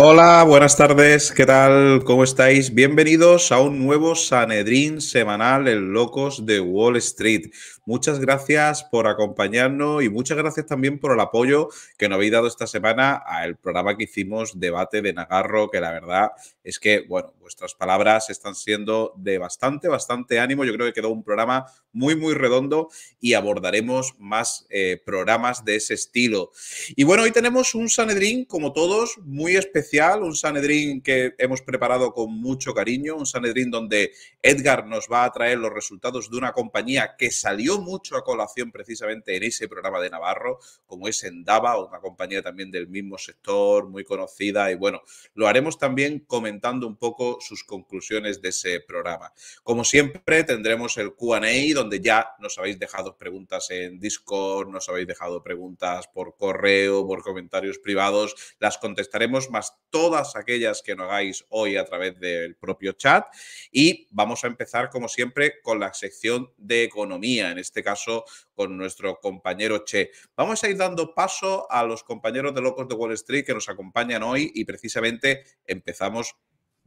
Hola, buenas tardes, ¿qué tal? ¿Cómo estáis? Bienvenidos a un nuevo Sanedrín semanal, en Locos de Wall Street. Muchas gracias por acompañarnos y muchas gracias también por el apoyo que nos habéis dado esta semana al programa que hicimos, Debate de Nagarro, que la verdad es que, bueno, Nuestras palabras están siendo de bastante, bastante ánimo. Yo creo que quedó un programa muy, muy redondo y abordaremos más eh, programas de ese estilo. Y bueno, hoy tenemos un Sanedrín, como todos, muy especial, un Sanedrín que hemos preparado con mucho cariño, un Sanedrín donde Edgar nos va a traer los resultados de una compañía que salió mucho a colación precisamente en ese programa de Navarro, como es Endava, una compañía también del mismo sector, muy conocida. Y bueno, lo haremos también comentando un poco sus conclusiones de ese programa. Como siempre, tendremos el QA, donde ya nos habéis dejado preguntas en Discord, nos habéis dejado preguntas por correo, por comentarios privados. Las contestaremos más todas aquellas que nos hagáis hoy a través del propio chat. Y vamos a empezar, como siempre, con la sección de economía, en este caso con nuestro compañero Che. Vamos a ir dando paso a los compañeros de Locos de Wall Street que nos acompañan hoy y precisamente empezamos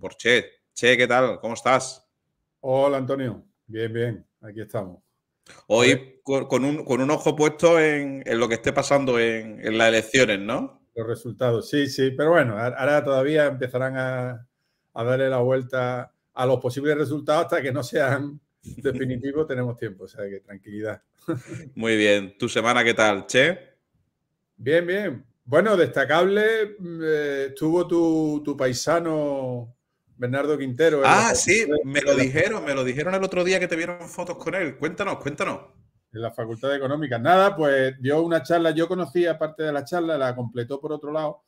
por Che. Che, ¿qué tal? ¿Cómo estás? Hola, Antonio. Bien, bien. Aquí estamos. Hoy pues con un, ojo puesto en, lo que esté pasando en, las elecciones, ¿no? Los resultados, sí, sí. Pero bueno, ahora todavía empezarán a, darle la vuelta a los posibles resultados hasta que no sean definitivos. tenemos tiempo, o sea que tranquilidad. Muy bien. ¿Tu semana qué tal, Che? Bien, bien. Bueno, destacable mm, eh, estuvo tu, tu paisano Bernardo Quintero. Ah, sí, me lo dijeron, me lo dijeron el otro día que te vieron fotos con él. Cuéntanos, cuéntanos. En la Facultad de Económica. Nada, pues dio una charla, yo conocía parte de la charla, la completó por otro lado.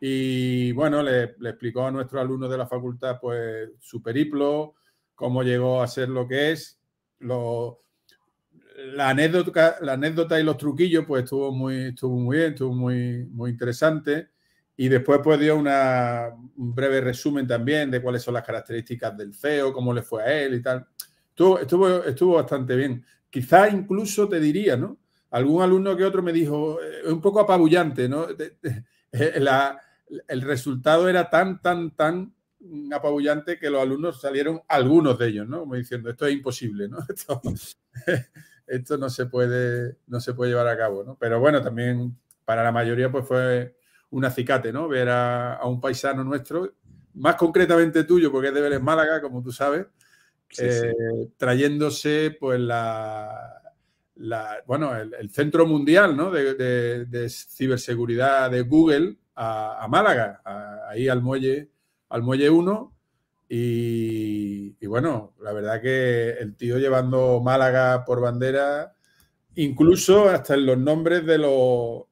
Y bueno, le, explicó a nuestros alumnos de la facultad pues su periplo, cómo llegó a ser lo que es, la anécdota, la anécdota y los truquillos, pues estuvo muy, estuvo muy bien, estuvo muy, muy interesante. Y después pues dio un breve resumen también de cuáles son las características del CEO, cómo le fue a él y tal. Estuvo, estuvo, bastante bien. Quizá incluso te diría, ¿no? Algún alumno que otro me dijo, es eh, un poco apabullante, ¿no? el resultado era tan, tan, tan apabullante que los alumnos salieron, algunos de ellos, ¿no? Como diciendo, esto es imposible, ¿no? Esto, no, se puede, no se puede llevar a cabo, ¿no? Pero bueno, también para la mayoría pues fue un acicate, ¿no? Ver a, un paisano nuestro, más concretamente tuyo, porque es de Vélez Málaga, como tú sabes, eh, trayéndose, pues, la, bueno, el, centro mundial, ¿no? De, ciberseguridad de Google a, Málaga, ahí al muelle, al muelle 1. Y, y, bueno, la verdad que el tío llevando Málaga por bandera incluso hasta en los nombres de,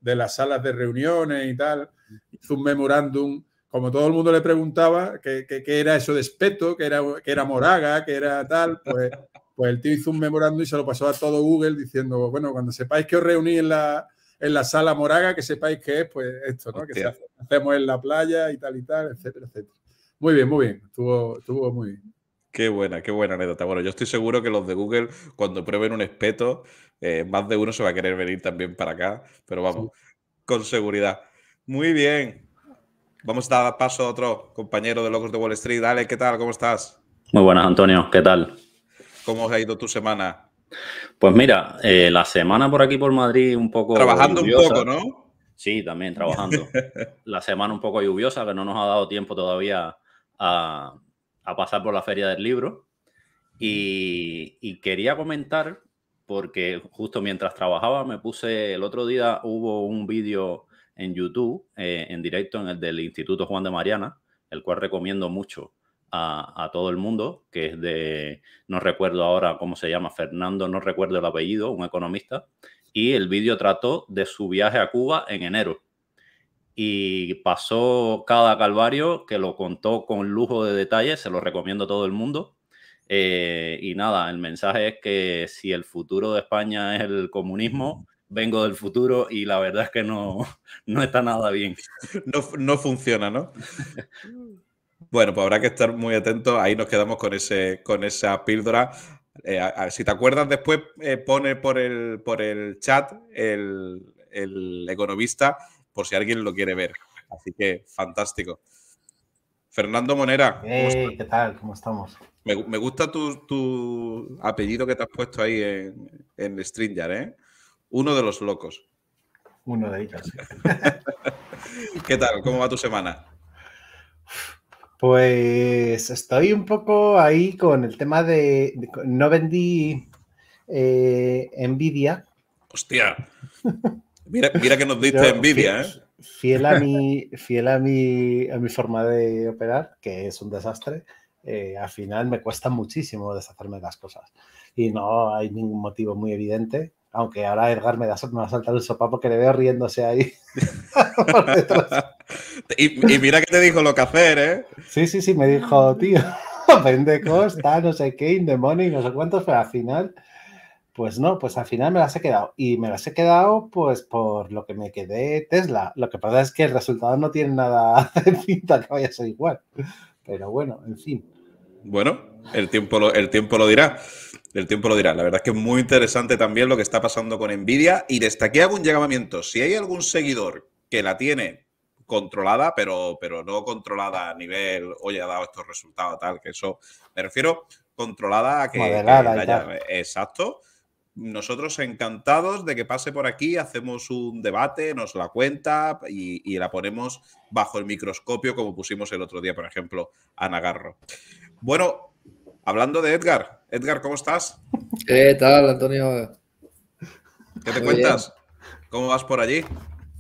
de las salas de reuniones y tal, hizo un memorándum, como todo el mundo le preguntaba, qué era eso de espeto, que era, que era Moraga, que era tal, pues, pues el tío hizo un memorándum y se lo pasó a todo Google diciendo, bueno, cuando sepáis que os reunís en la, sala Moraga, que sepáis qué es pues esto, ¿no? Que hacemos en la playa y tal y tal, etcétera, etcétera. Muy bien, muy bien, estuvo, estuvo muy bien. Qué buena, qué buena anécdota. Bueno, yo estoy seguro que los de Google, cuando prueben un espeto, eh, más de uno se va a querer venir también para acá, pero vamos, con seguridad. Muy bien. Vamos a dar paso a otro compañero de Locos de Wall Street. Dale, ¿qué tal? ¿Cómo estás? Muy buenas, Antonio. ¿Qué tal? ¿Cómo ha ido tu semana? Pues mira, eh, la semana por aquí por Madrid un poco. Trabajando un poco, ¿no? Sí, también trabajando. la semana un poco lluviosa, que no nos ha dado tiempo todavía a, pasar por la feria del libro. y, quería comentar porque justo mientras trabajaba me puse, el otro día hubo un vídeo en YouTube, eh, en directo, en el del Instituto Juan de Mariana, el cual recomiendo mucho a, a, todo el mundo, que es de, no recuerdo ahora cómo se llama, Fernando, no recuerdo el apellido, un economista, y el vídeo trató de su viaje a Cuba en enero. Y pasó cada calvario que lo contó con lujo de detalles se lo recomiendo a todo el mundo. Eh, y nada, el mensaje es que si el futuro de España es el comunismo, vengo del futuro y la verdad es que no, está nada bien. No, funciona, ¿no? bueno, pues habrá que estar muy atentos. Ahí nos quedamos con, ese, con esa píldora. Eh, si te acuerdas, después eh, pone por el, por el chat el, el economista por si alguien lo quiere ver. Así que fantástico. Fernando Monera. ¿qué tal? ¿Cómo estamos? Me, gusta tu, apellido que te has puesto ahí en, Stringer, ¿eh? Uno de los locos. Uno de ellos. ¿Qué tal? ¿Cómo va tu semana? Pues estoy un poco ahí con el tema de. no vendí eh, Nvidia. Hostia. Mira, que nos diste envidia, ¿eh? Fiel a mi, fiel a mi, a mi forma de operar, que es un desastre. Eh, al final me cuesta muchísimo deshacerme de las cosas. Y no hay ningún motivo muy evidente, aunque ahora Edgar me, da, me va a saltar un sopa porque le veo riéndose ahí. y, mira que te dijo lo que hacer, ¿eh? Sí, sí, sí, me dijo, ah. tío, vende costa, no sé qué, in the money, no sé cuántos, pero al final, pues no, pues al final me las he quedado. Y me las he quedado, pues por lo que me quedé Tesla. Lo que pasa es que el resultado no tiene nada de pinta que vaya a ser igual. Pero bueno, en fin. Bueno, el tiempo, lo, el tiempo lo dirá. El tiempo lo dirá. La verdad es que es muy interesante también lo que está pasando con Nvidia. Y desde aquí hago un llamamiento. Si hay algún seguidor que la tiene controlada, pero, pero no controlada a nivel, oye, ha dado estos resultados, tal, que eso. Me refiero controlada a que. exacto nosotros encantados de que pase por aquí, hacemos un debate, nos la cuenta y, la ponemos bajo el microscopio como pusimos el otro día, por ejemplo, a Nagarro. Bueno, hablando de Edgar, Edgar, ¿cómo estás? ¿Qué tal, Antonio? ¿Qué te cuentas? ¿Cómo vas por allí?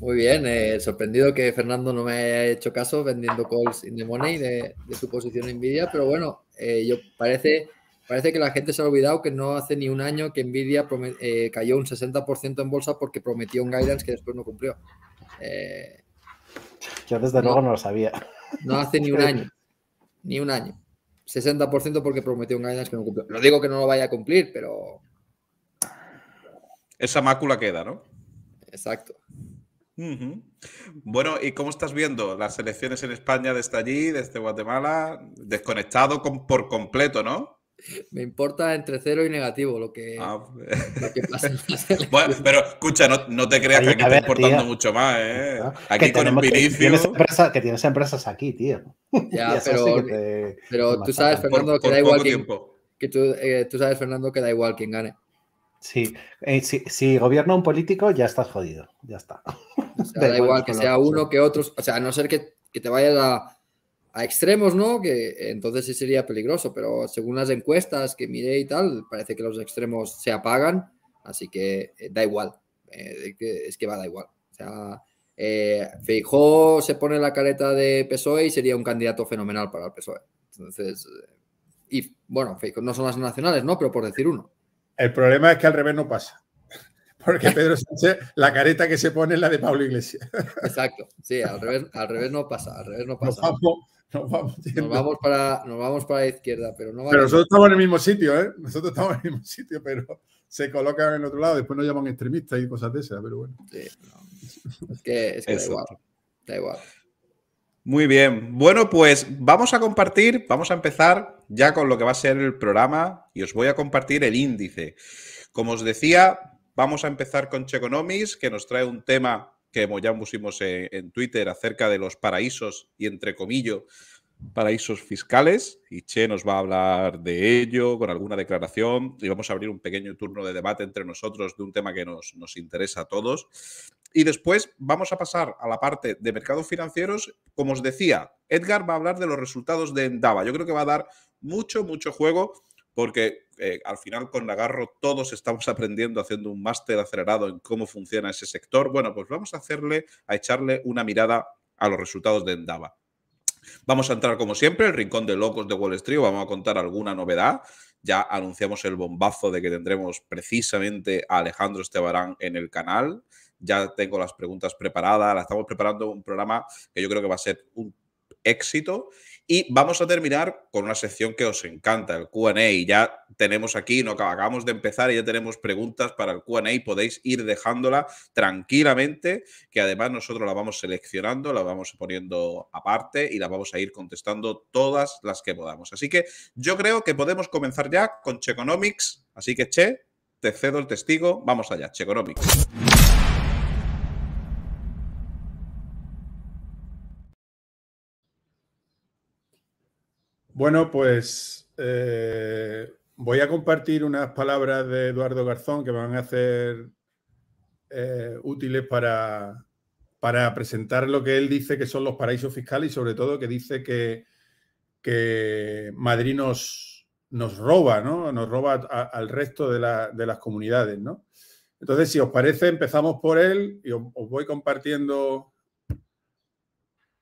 Muy bien, eh, sorprendido que Fernando no me haya hecho caso vendiendo calls in the money de, su posición envidia, Nvidia, pero bueno, eh, yo parece Parece que la gente se ha olvidado que no hace ni un año que Nvidia eh, cayó un 60% en bolsa porque prometió un guidance que después no cumplió. Eh, Yo desde luego no lo sabía. No hace ni un año. Ni un año. 60% porque prometió un guidance que no cumplió. No digo que no lo vaya a cumplir, pero... Esa mácula queda, ¿no? Exacto. Bueno, ¿y cómo estás viendo las elecciones en España desde allí, desde Guatemala? Desconectado por completo, ¿no? Me importa entre cero y negativo lo que, ah, lo que pasa. Pues. bueno, pero escucha, no, te creas que aquí está importando mucho más, ¿eh? Ah, aquí con un Que tienes, que tienes empresas aquí, tío. Ya, pero, pero tú sabes, Fernando, que da igual quién, que tú, tú, sabes, Fernando, que da igual quién gane. Sí, eh, si, si, gobierna un político, ya estás jodido. Ya está. da, igual, que sea uno que otros. O sea, a no ser que, que te vayas a a extremos no, que entonces sí sería peligroso, pero según las encuestas que miré y tal, parece que los extremos se apagan, así que eh, da igual, eh, es que va, da igual. O sea, eh, se pone la careta de PSOE y sería un candidato fenomenal para el PSOE. Entonces, y bueno, Feijó no son las nacionales, ¿no? Pero por decir uno. El problema es que al revés no pasa. Porque Pedro Sánchez, la careta que se pone es la de Pablo Iglesias. Exacto, sí, al revés, no pasa, al revés no pasa. Nos vamos, para, la izquierda, pero no Pero nosotros estamos en el mismo sitio, ¿eh? Nosotros estamos en el mismo sitio, pero se colocan en otro lado, después nos llaman extremistas y cosas de esas, pero bueno. Sí, Es que, es que da igual, da igual. Muy bien, bueno, pues vamos a compartir, vamos a empezar ya con lo que va a ser el programa y os voy a compartir el índice. Como os decía, Vamos a empezar con Checonomics, que nos trae un tema que ya pusimos en, Twitter acerca de los paraísos y entre comillas paraísos fiscales y Che nos va a hablar de ello con alguna declaración y vamos a abrir un pequeño turno de debate entre nosotros de un tema que nos, nos interesa a todos. Y después vamos a pasar a la parte de mercados financieros. Como os decía, Edgar va a hablar de los resultados de Endava. Yo creo que va a dar mucho, mucho juego porque eh, al final con Nagarro todos estamos aprendiendo haciendo un máster acelerado en cómo funciona ese sector. Bueno, pues vamos a hacerle, a echarle una mirada a los resultados de Endava. Vamos a entrar como siempre, el rincón de locos de Wall Street, vamos a contar alguna novedad. Ya anunciamos el bombazo de que tendremos precisamente a Alejandro Estebarán en el canal. Ya tengo las preguntas preparadas, la estamos preparando un programa que yo creo que va a ser un éxito y vamos a terminar con una sección que os encanta, el QA. Ya tenemos aquí, no acabamos de empezar y ya tenemos preguntas para el QA. Podéis ir dejándola tranquilamente, que además nosotros la vamos seleccionando, la vamos poniendo aparte y la vamos a ir contestando todas las que podamos. Así que yo creo que podemos comenzar ya con Checonomics. Así que, Che, te cedo el testigo. Vamos allá, Checonomics. Bueno, pues eh, voy a compartir unas palabras de Eduardo Garzón que van a ser eh, útiles para, presentar lo que él dice que son los paraísos fiscales y sobre todo que dice que, que Madrid nos, nos roba, ¿no? Nos roba al resto de, las comunidades, ¿no? Entonces, si os parece, empezamos por él y os, os voy compartiendo. Todo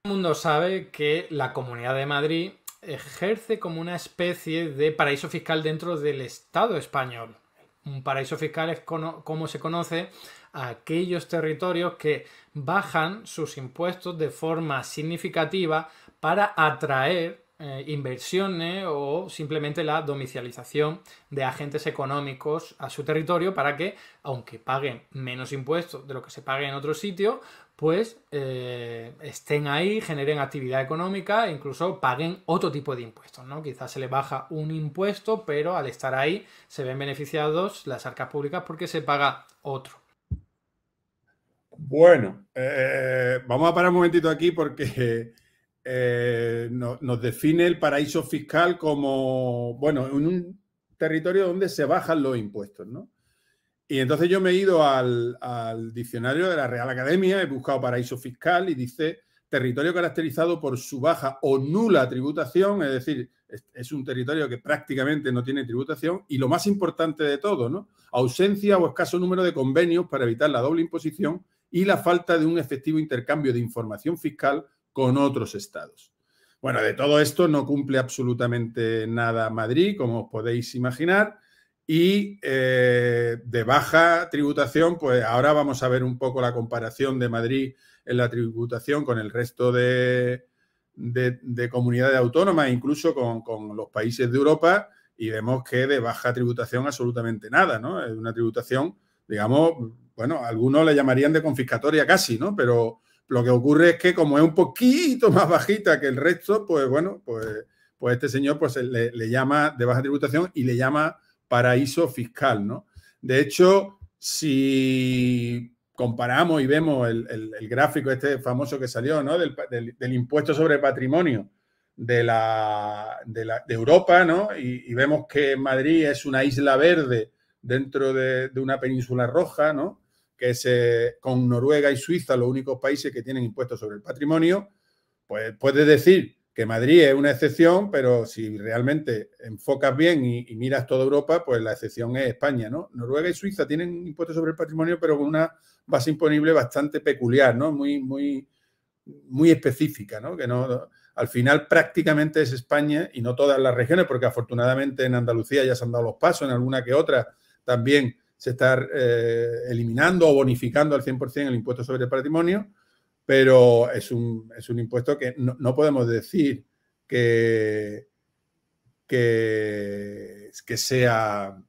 el mundo sabe que la Comunidad de Madrid ejerce como una especie de paraíso fiscal dentro del Estado español. Un paraíso fiscal es como se conoce a aquellos territorios que bajan sus impuestos de forma significativa para atraer eh, inversiones o simplemente la domicialización de agentes económicos a su territorio para que, aunque paguen menos impuestos de lo que se pague en otro sitio, pues eh, estén ahí, generen actividad económica e incluso paguen otro tipo de impuestos, ¿no? Quizás se le baja un impuesto, pero al estar ahí se ven beneficiados las arcas públicas porque se paga otro. Bueno, eh, eh, vamos a parar un momentito aquí porque nos define el paraíso fiscal como, bueno, un territorio donde se bajan los impuestos, ¿no? Y entonces yo me he ido al, diccionario de la Real Academia, he buscado paraíso fiscal y dice territorio caracterizado por su baja o nula tributación, es decir, es, un territorio que prácticamente no tiene tributación y lo más importante de todo, ¿no? ausencia o escaso número de convenios para evitar la doble imposición y la falta de un efectivo intercambio de información fiscal con otros estados. Bueno, de todo esto no cumple absolutamente nada Madrid, como os podéis imaginar y eh, de baja tributación, pues ahora vamos a ver un poco la comparación de Madrid en la tributación con el resto de, comunidades autónomas, incluso con, los países de Europa, y vemos que de baja tributación absolutamente nada, ¿no? Es una tributación, digamos, bueno, algunos le llamarían de confiscatoria casi, ¿no? Pero lo que ocurre es que como es un poquito más bajita que el resto, pues bueno, pues, pues este señor pues le, le llama de baja tributación y le llama paraíso fiscal, ¿no? De hecho, si comparamos y vemos el, gráfico este famoso que salió, ¿no? Del, impuesto sobre patrimonio de, la, de, Europa, ¿no? Y, vemos que Madrid es una isla verde dentro de, una península roja, ¿no? Que es eh, con Noruega y Suiza los únicos países que tienen impuestos sobre el patrimonio, pues puedes decir que Madrid es una excepción, pero si realmente enfocas bien y, miras toda Europa, pues la excepción es España, ¿no? Noruega y Suiza tienen impuestos sobre el patrimonio, pero con una base imponible bastante peculiar, ¿no? Muy, muy, muy específica, ¿no? Que no, al final prácticamente es España y no todas las regiones, porque afortunadamente en Andalucía ya se han dado los pasos, en alguna que otra también se está eh, eliminando o bonificando al 100% el impuesto sobre el patrimonio, pero es un, impuesto que no, podemos decir que, que, sea,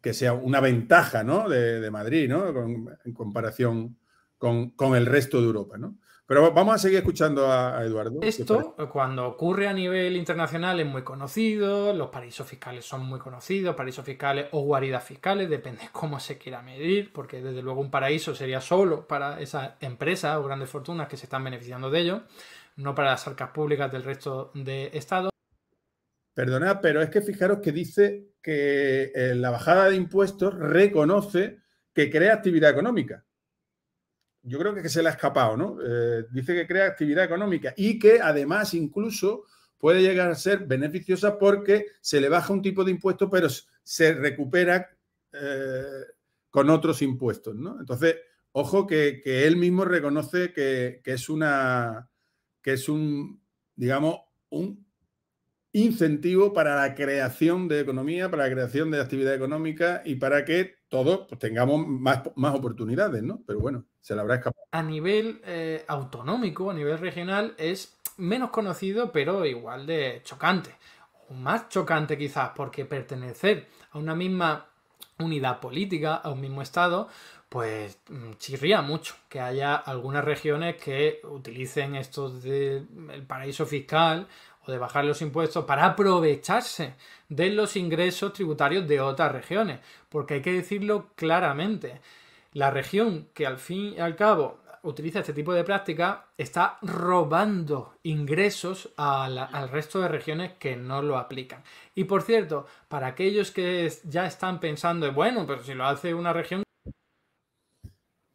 que sea una ventaja ¿no? de, Madrid ¿no? en comparación con, con, el resto de Europa. ¿no? Pero vamos a seguir escuchando a, Eduardo. Esto, cuando ocurre a nivel internacional, es muy conocido, los paraísos fiscales son muy conocidos, paraísos fiscales o guaridas fiscales, depende cómo se quiera medir, porque desde luego un paraíso sería solo para esas empresas o grandes fortunas que se están beneficiando de ello, no para las arcas públicas del resto de estados. Perdona, pero es que fijaros que dice que eh, la bajada de impuestos reconoce que crea actividad económica yo creo que se le ha escapado, ¿no? Eh, dice que crea actividad económica y que además incluso puede llegar a ser beneficiosa porque se le baja un tipo de impuesto, pero se recupera eh, con otros impuestos, ¿no? Entonces, ojo que, él mismo reconoce que, es una, que es un, digamos, un incentivo para la creación de economía, para la creación de actividad económica y para que todos pues, tengamos más, oportunidades, ¿no? Pero bueno, se la habrá escapado. A nivel eh, autonómico, a nivel regional, es menos conocido, pero igual de chocante. O más chocante quizás, porque pertenecer a una misma unidad política, a un mismo Estado, pues mm, chirría mucho que haya algunas regiones que utilicen esto del paraíso fiscal o de bajar los impuestos para aprovecharse de los ingresos tributarios de otras regiones, porque hay que decirlo claramente, la región que al fin y al cabo utiliza este tipo de práctica está robando ingresos al resto de regiones que no lo aplican. Y por cierto, para aquellos que ya están pensando, bueno, pero si lo hace una región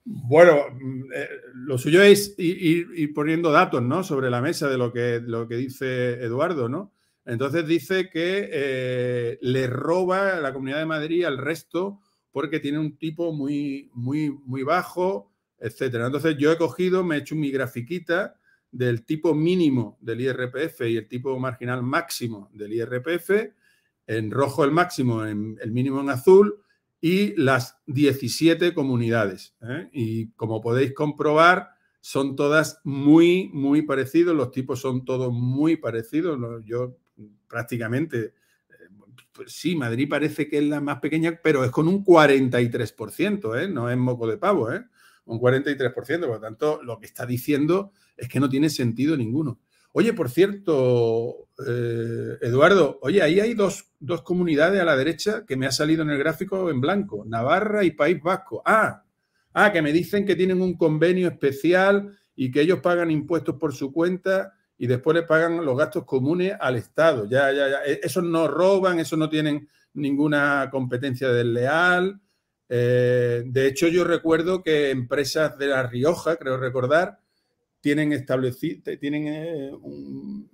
bueno, mm, eh, lo suyo es ir, poniendo datos ¿no? sobre la mesa de lo que, lo que dice Eduardo, ¿no? Entonces dice que eh, le roba a la Comunidad de Madrid al resto porque tiene un tipo muy, muy, muy bajo, etcétera. Entonces yo he cogido, me he hecho mi grafiquita del tipo mínimo del IRPF y el tipo marginal máximo del IRPF, en rojo el máximo, en, el mínimo en azul, y las 17 comunidades. ¿eh? Y como podéis comprobar, son todas muy, muy parecidos, los tipos son todos muy parecidos. Yo prácticamente, eh, pues sí, Madrid parece que es la más pequeña, pero es con un 43%, ¿eh? no es moco de pavo, un 43%. Por lo tanto, lo que está diciendo es que no tiene sentido ninguno. Oye, por cierto, eh, Eduardo, oye, ahí hay dos, comunidades a la derecha que me ha salido en el gráfico en blanco, Navarra y País Vasco. Ah, ah, que me dicen que tienen un convenio especial y que ellos pagan impuestos por su cuenta y después le pagan los gastos comunes al Estado. Ya, ya, ya. E, esos no roban, esos no tienen ninguna competencia desleal. Eh, de hecho, yo recuerdo que empresas de La Rioja, creo recordar, tienen, establecido, tienen eh,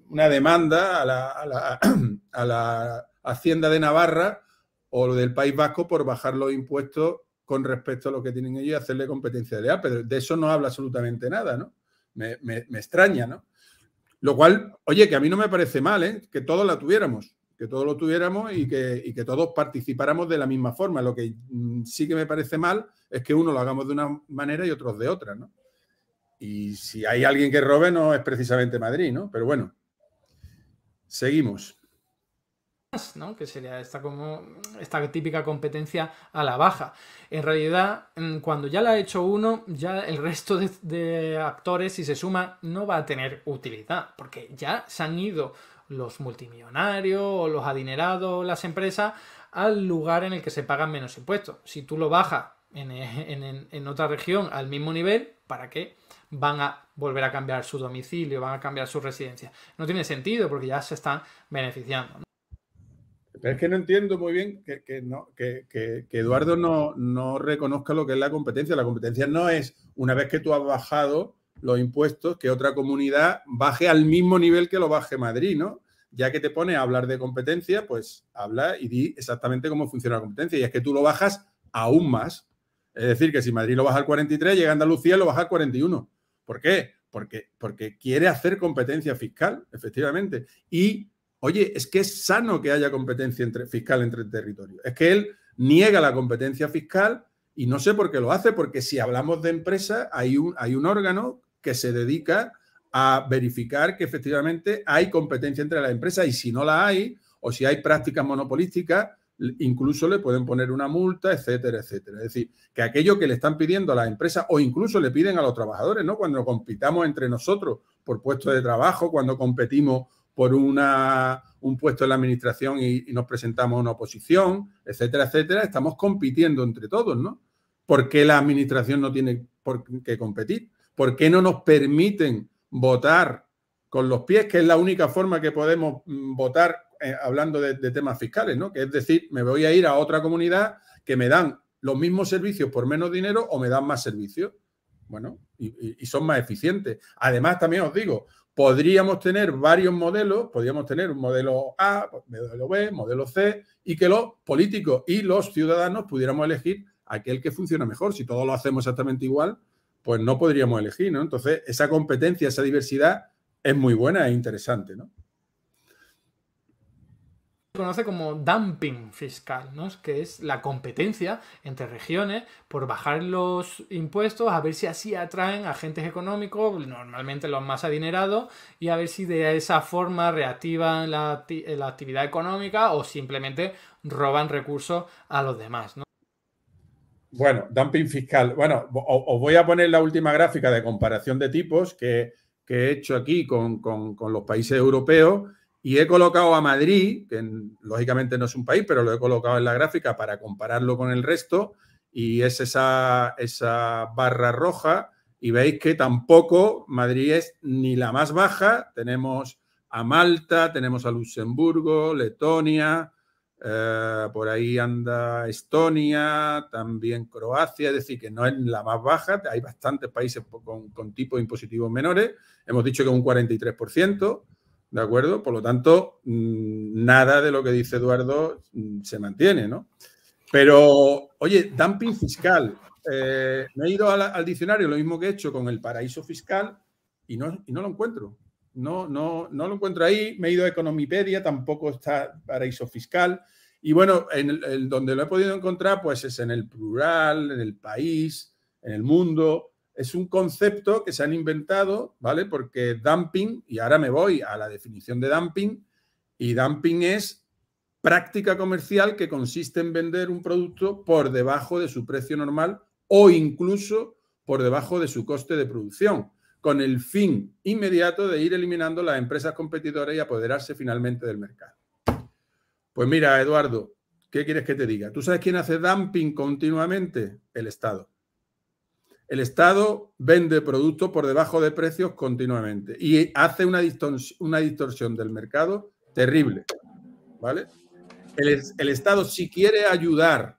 una demanda a la, a, la, a la, Hacienda de Navarra o del País Vasco por bajar los impuestos con respecto a lo que tienen ellos y hacerle competencia de ah, pero de eso no habla absolutamente nada, ¿no? Me, me, extraña, ¿no? Lo cual, oye, que a mí no me parece mal, ¿eh? Que todos la tuviéramos, que todos lo tuviéramos y que, y que todos participáramos de la misma forma. Lo que mm, sí que me parece mal es que uno lo hagamos de una manera y otros de otra, ¿no? Y si hay alguien que robe, no es precisamente Madrid, ¿no? Pero bueno, seguimos. que sería esta, como, esta típica competencia a la baja. En realidad, mm, cuando ya la ha hecho uno, ya el resto de, actores, si se suma, no va a tener utilidad, porque ya se han ido los multimillonarios o los adinerados, las empresas, al lugar en el que se pagan menos impuestos. Si tú lo bajas en, en, otra región al mismo nivel, ¿para qué? van a volver a cambiar su domicilio, van a cambiar su residencia. No tiene sentido porque ya se están beneficiando. Pero es que no entiendo muy bien que, que, Eduardo no, reconozca lo que es la competencia. La competencia no es una vez que tú has bajado los impuestos, que otra comunidad baje al mismo nivel que lo baje Madrid, ¿no? Ya que te pone a hablar de competencia, pues habla y di exactamente cómo funciona la competencia. Y es que tú lo bajas aún más. Es decir, que si Madrid lo baja al 43, llega Andalucía y lo baja al 41. ¿Por qué? Porque, quiere hacer competencia fiscal, efectivamente. Y, oye, es que es sano que haya competencia fiscal entre territorios. Es que él niega la competencia fiscal y no sé por qué lo hace, porque si hablamos de empresa, hay un, hay un órgano que se dedica a verificar que efectivamente hay competencia entre las empresas y si no la hay, o si hay prácticas monopolísticas, incluso le pueden poner una multa, etcétera, etcétera. Es decir, que aquello que le están pidiendo a las empresas o incluso le piden a los trabajadores, ¿no? Cuando compitamos entre nosotros por puestos de trabajo, cuando competimos por una, un puesto en la administración y, nos presentamos a una oposición, etcétera, etcétera, estamos compitiendo entre todos, ¿no? ¿Por qué la administración no tiene por qué competir? ¿Por qué no nos permiten votar con los pies, que es la única forma que podemos mm, votar eh, hablando de, temas fiscales, ¿no? Que es decir, me voy a ir a otra comunidad que me dan los mismos servicios por menos dinero o me dan más servicios. Bueno, y, y son más eficientes. Además, también os digo, podríamos tener varios modelos, podríamos tener un modelo A, modelo B, modelo C, y que los políticos y los ciudadanos pudiéramos elegir aquel que funciona mejor. Si todos lo hacemos exactamente igual, pues no podríamos elegir, ¿no? Entonces, esa competencia, esa diversidad es muy buena e interesante, ¿no? conoce como dumping fiscal, ¿no? que es la competencia entre regiones por bajar los impuestos, a ver si así atraen agentes económicos, normalmente los más adinerados, y a ver si de esa forma reactivan la, actividad económica o simplemente roban recursos a los demás. Bueno, dumping fiscal. Bueno, os voy a poner la última gráfica de comparación de tipos que, he hecho aquí con los países europeos y he colocado a Madrid, que lógicamente no es un país, pero lo he colocado en la gráfica para compararlo con el resto, y es esa, barra roja, y veis que tampoco Madrid es ni la más baja, tenemos a Malta, tenemos a Luxemburgo, Letonia, eh, por ahí anda Estonia, también Croacia, es decir, que no es la más baja, hay bastantes países con, con tipos impositivos menores, hemos dicho que un 43%, ¿De acuerdo? Por lo tanto, mm, nada de lo que dice Eduardo mm, se mantiene, ¿no? Pero, oye, dumping fiscal. Eh, me he ido al, diccionario, lo mismo que he hecho con el paraíso fiscal, y no, no lo encuentro. No, no, no lo encuentro ahí. Me he ido a Economipedia, tampoco está paraíso fiscal. Y bueno, en, el, donde lo he podido encontrar, pues es en el plural, en el país, en el mundo es un concepto que se han inventado, ¿vale? Porque dumping, y ahora me voy a la definición de dumping, y dumping es práctica comercial que consiste en vender un producto por debajo de su precio normal o incluso por debajo de su coste de producción, con el fin inmediato de ir eliminando las empresas competidoras y apoderarse finalmente del mercado. Pues mira, Eduardo, ¿qué quieres que te diga? ¿Tú sabes quién hace dumping continuamente? El Estado. El Estado vende productos por debajo de precios continuamente y hace una distorsión, una distorsión del mercado terrible. ¿Vale? El, el, Estado, si quiere ayudar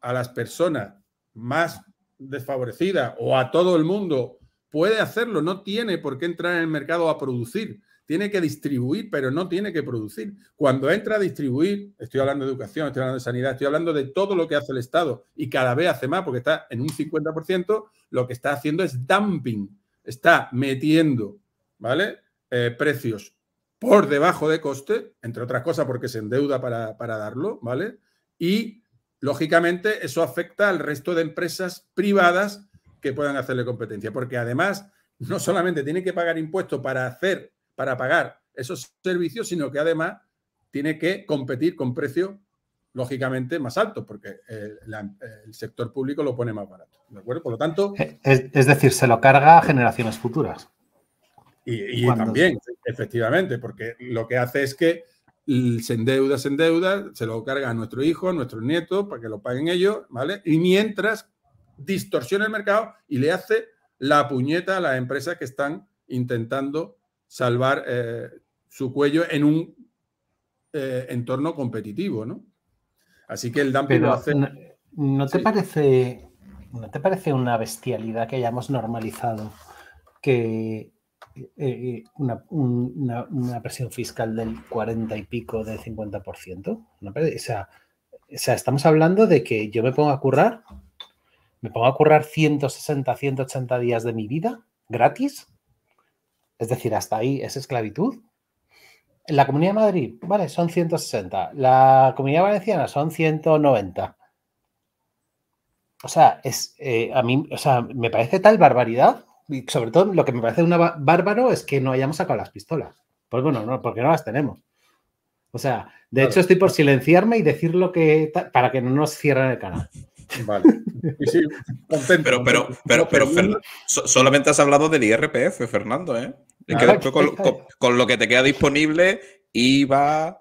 a las personas más desfavorecidas o a todo el mundo, puede hacerlo, no tiene por qué entrar en el mercado a producir, tiene que distribuir, pero no tiene que producir. Cuando entra a distribuir, estoy hablando de educación, estoy hablando de sanidad, estoy hablando de todo lo que hace el Estado y cada vez hace más porque está en un 50%, lo que está haciendo es dumping, está metiendo, ¿vale? Eh, precios por debajo de coste, entre otras cosas porque se endeuda para, para darlo, ¿vale? Y, lógicamente, eso afecta al resto de empresas privadas que puedan hacerle competencia, porque además no solamente tiene que pagar impuestos para hacer para pagar esos servicios, sino que además tiene que competir con precios lógicamente más altos, porque eh, eh, el, sector público lo pone más barato. ¿De acuerdo? Por lo tanto. Eh, es, decir, se lo carga a generaciones futuras. Y, también, efectivamente, porque lo que hace es que se endeuda, se endeuda, se lo carga a nuestro hijo, a nuestros nietos, para que lo paguen ellos, ¿vale? Y mientras distorsiona el mercado y le hace la puñeta a las empresas que están intentando salvar eh, su cuello en un eh, entorno competitivo, ¿no? Así que el dumping lo hace. No, te parece, ¿No te parece una bestialidad que hayamos normalizado que eh, una, una, presión fiscal del 40 y pico, del 50%? o, sea, o sea, estamos hablando de que yo me pongo a currar, me pongo a currar 160, 180 días de mi vida gratis es decir, hasta ahí es esclavitud. La Comunidad de Madrid, vale, son 160. La Comunidad Valenciana son 190. O sea, es, eh, a mí, me parece tal barbaridad. Y sobre todo, lo que me parece bárbaro es que no hayamos sacado las pistolas. Pues bueno, no, porque no las tenemos. O sea, de hecho estoy por silenciarme y decir lo que para que no nos cierren el canal. Vale. Pero, pero, pero, solamente has hablado del IRPF, Fernando, ¿eh? con, lo que te queda disponible, IVA.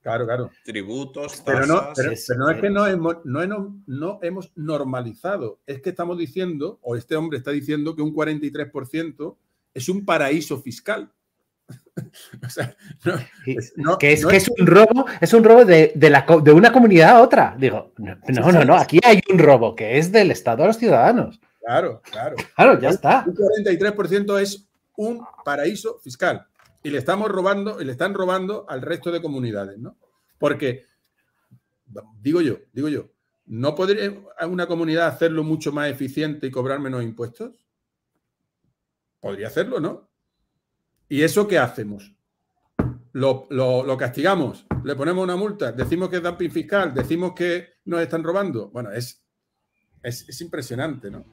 claro. Tributos, tasas, Pero, no, pero, no es que no hemos normalizado. Es que estamos diciendo, o este hombre está diciendo, que un 43% es un paraíso fiscal. que, es, que es, un robo, es un robo de, la, de una comunidad a otra. Digo, no, no, no, aquí hay un robo que es del Estado a los ciudadanos. Claro, claro. Claro, ya está. Un 43% es un paraíso fiscal y le estamos robando y le están robando al resto de comunidades, ¿no? Porque digo yo, digo yo, ¿no podría una comunidad hacerlo mucho más eficiente y cobrar menos impuestos? Podría hacerlo, ¿no? ¿Y eso qué hacemos? Lo, castigamos, le ponemos una multa, decimos que es dumping fiscal, decimos que nos están robando. Bueno, es, es, impresionante, ¿no?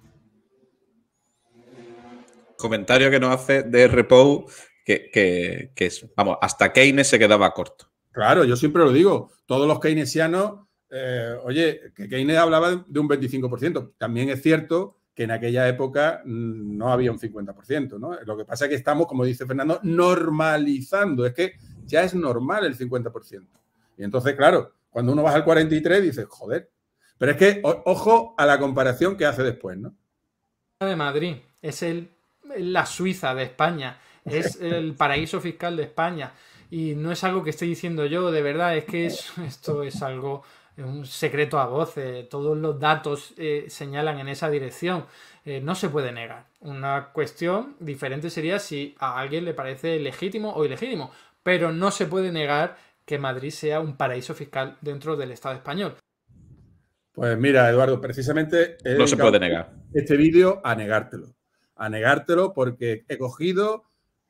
Comentario que nos hace de Repo que, que es, vamos, hasta Keynes se quedaba corto. Claro, yo siempre lo digo, todos los keynesianos, eh, oye, que Keynes hablaba de un 25%, también es cierto en aquella época mm, no había un 50%. ¿no? Lo que pasa es que estamos, como dice Fernando, normalizando. Es que ya es normal el 50%. Y entonces, claro, cuando uno baja al 43, dices, joder. Pero es que, ojo a la comparación que hace después, ¿no? De Madrid, es el, la Suiza de España, es el paraíso fiscal de España. Y no es algo que esté diciendo yo, de verdad, es que esto es algo un secreto a voces, todos los datos eh, señalan en esa dirección, eh, no se puede negar. Una cuestión diferente sería si a alguien le parece legítimo o ilegítimo, pero no se puede negar que Madrid sea un paraíso fiscal dentro del Estado español. Pues mira, Eduardo, precisamente... no se puede negar. Este vídeo a negártelo. A negártelo porque he cogido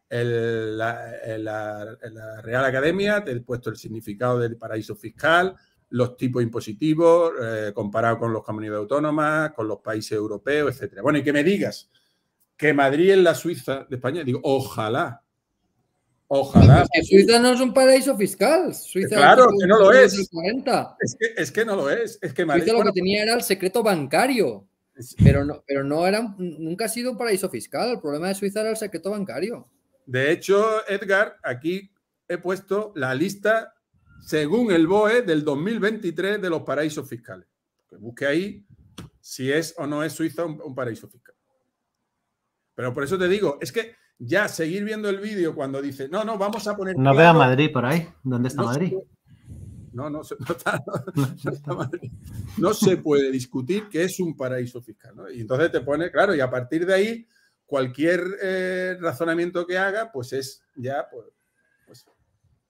la, la Real Academia, te he puesto el significado del paraíso fiscal, los tipos impositivos comparados eh, comparado con los comunidades autónomas, con los países europeos, etcétera. Bueno, y que me digas que Madrid es la Suiza de España, digo, ojalá. Ojalá. Suiza no es un paraíso fiscal. Suiza claro, que no lo es. Es que, no lo es. Es que Madrid, Suiza lo que tenía era el secreto bancario. Pero no, pero no era, nunca ha sido un paraíso fiscal. El problema de Suiza era el secreto bancario. De hecho, Edgar, aquí he puesto la lista según el BOE del 2023 de los paraísos fiscales. Busque ahí si es o no es Suiza un, paraíso fiscal. Pero por eso te digo, es que ya seguir viendo el vídeo cuando dice, no, no, vamos a poner... No ve a Madrid por ahí. ¿Dónde está Madrid? no, no, se, no, está, Madrid. no, se puede discutir que es un paraíso fiscal. Y entonces te pone, claro, y a partir de ahí, cualquier eh, razonamiento que haga, pues es ya pues, pues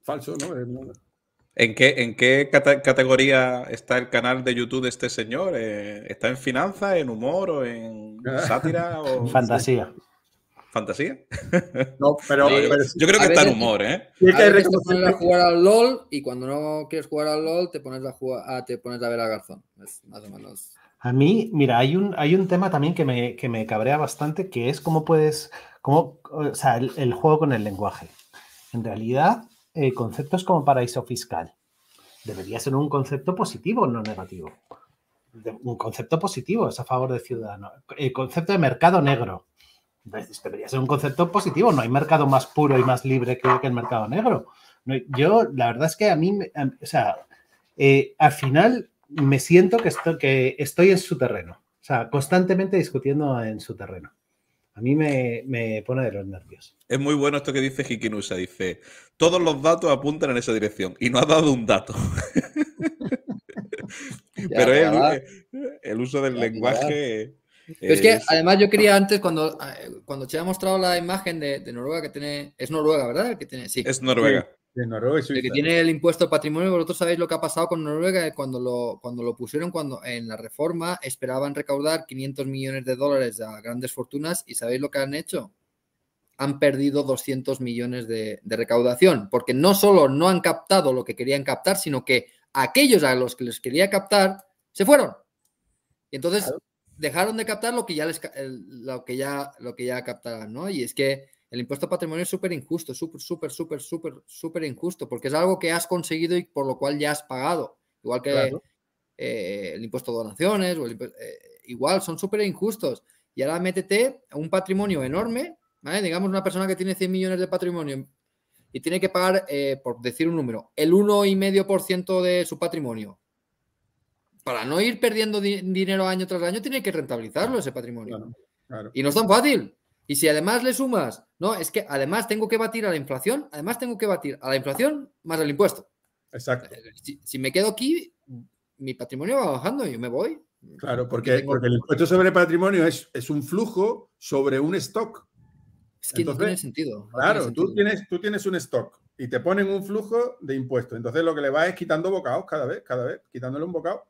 falso, ¿no? ¿En qué, categoría está el canal de YouTube de este señor? Eh, ¿Está en finanzas, en humor o en sátira? O... Fantasía. ¿Fantasía? yo creo que está en humor, ¿eh? que te a jugar al LOL y cuando no quieres jugar al LOL te pones a, jugar, ah, te pones a ver a Garzón. A mí, mira, hay un, hay un tema también que me, cabrea bastante que es cómo puedes, cómo, o sea, el juego con el lenguaje. En realidad, eh, conceptos como paraíso fiscal. Debería ser un concepto positivo, no negativo. un concepto positivo, es a favor de ciudadano. El concepto de mercado negro. Debería ser un concepto positivo. No hay mercado más puro y más libre que, el mercado negro. yo, la verdad es que a mí, o sea, eh, al final me siento que estoy, en su terreno. O sea, constantemente discutiendo en su terreno. A mí me, me, pone de los nervios. Es muy bueno esto que dice Hikinusa. Dice, todos los datos apuntan en esa dirección y no ha dado un dato. Pero eh, el, uso del lenguaje... es que además yo quería antes, cuando, eh, cuando te ha mostrado la imagen de, Noruega que tiene, es Noruega, ¿verdad? que tiene, sí. Es Noruega. De Noruega que tiene el impuesto patrimonio, vosotros sabéis lo que ha pasado con Noruega eh, cuando lo, cuando lo pusieron cuando en la reforma esperaban recaudar 500 millones de dólares a grandes fortunas y sabéis lo que han hecho han perdido 200 millones de, recaudación, porque no solo no han captado lo que querían captar, sino que aquellos a los que les quería captar se fueron. Y entonces dejaron de captar lo que ya les lo que ya lo que ya captaban, ¿no? Y es que el impuesto a patrimonio es súper injusto, súper, súper, súper, súper, súper injusto, porque es algo que has conseguido y por lo cual ya has pagado. Igual que eh, el impuesto donaciones, eh, igual, son súper injustos. Y ahora métete un patrimonio enorme ¿vale? Digamos una persona que tiene 100 millones de patrimonio y tiene que pagar, eh, por decir un número, el 1,5% de su patrimonio. Para no ir perdiendo dinero año tras año, tiene que rentabilizarlo ese patrimonio. Y no es tan fácil. Y si además le sumas, no, es que además tengo que batir a la inflación, además tengo que batir a la inflación más el impuesto. Exacto. Si, me quedo aquí, mi patrimonio va bajando y yo me voy. Claro, porque, el impuesto sobre patrimonio es, es un flujo sobre un stock. Es que no tiene sentido. claro, Tú, tienes, tú tienes un stock y te ponen un flujo de impuestos. Entonces lo que le vas es quitando bocados cada vez, cada vez, quitándole un bocado.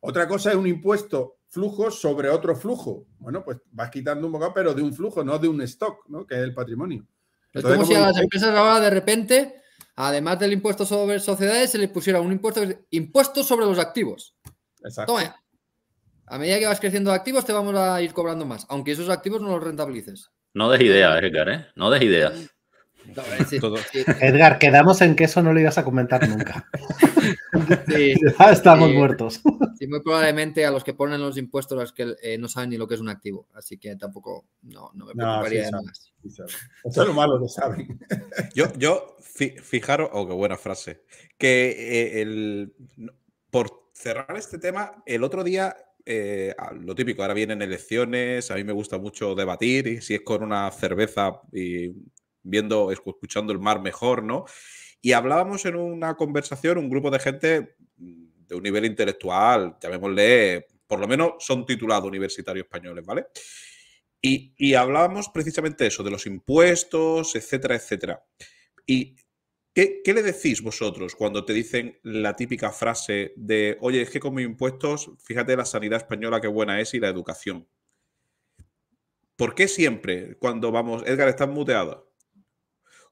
Otra cosa es un impuesto flujo sobre otro flujo. Bueno, pues vas quitando un bocado, pero de un flujo, no de un stock, ¿no? que es el patrimonio. es como, si a las empresas ahora de repente, además del impuesto sobre sociedades, se les pusiera un impuesto, impuesto sobre los activos. Exacto. a medida que vas creciendo activos, te vamos a ir cobrando más, aunque esos activos no los rentabilices. No des ideas, Edgar, ¿eh? No des ideas. Eh, Edgar, quedamos en que eso no lo ibas a comentar nunca. estamos muertos. muy probablemente a los que ponen los impuestos los que, eh, no saben ni lo que es un activo, así que tampoco no, me preocuparía más. Eso es lo malo, lo saben. Yo, yo fijaros, oh, qué buena frase, que eh, el, por cerrar este tema, el otro día eh, lo típico, ahora vienen elecciones, a mí me gusta mucho debatir, y si es con una cerveza y viendo, escuchando el mar mejor, ¿no? Y hablábamos en una conversación, un grupo de gente de un nivel intelectual, llamémosle, por lo menos son titulados universitarios españoles, ¿vale? Y, hablábamos precisamente eso, de los impuestos, etcétera, etcétera. Y ¿Qué, le decís vosotros cuando te dicen la típica frase de, oye, es que con mis impuestos, fíjate la sanidad española qué buena es y la educación? ¿Por qué siempre cuando vamos, Edgar, estás muteado.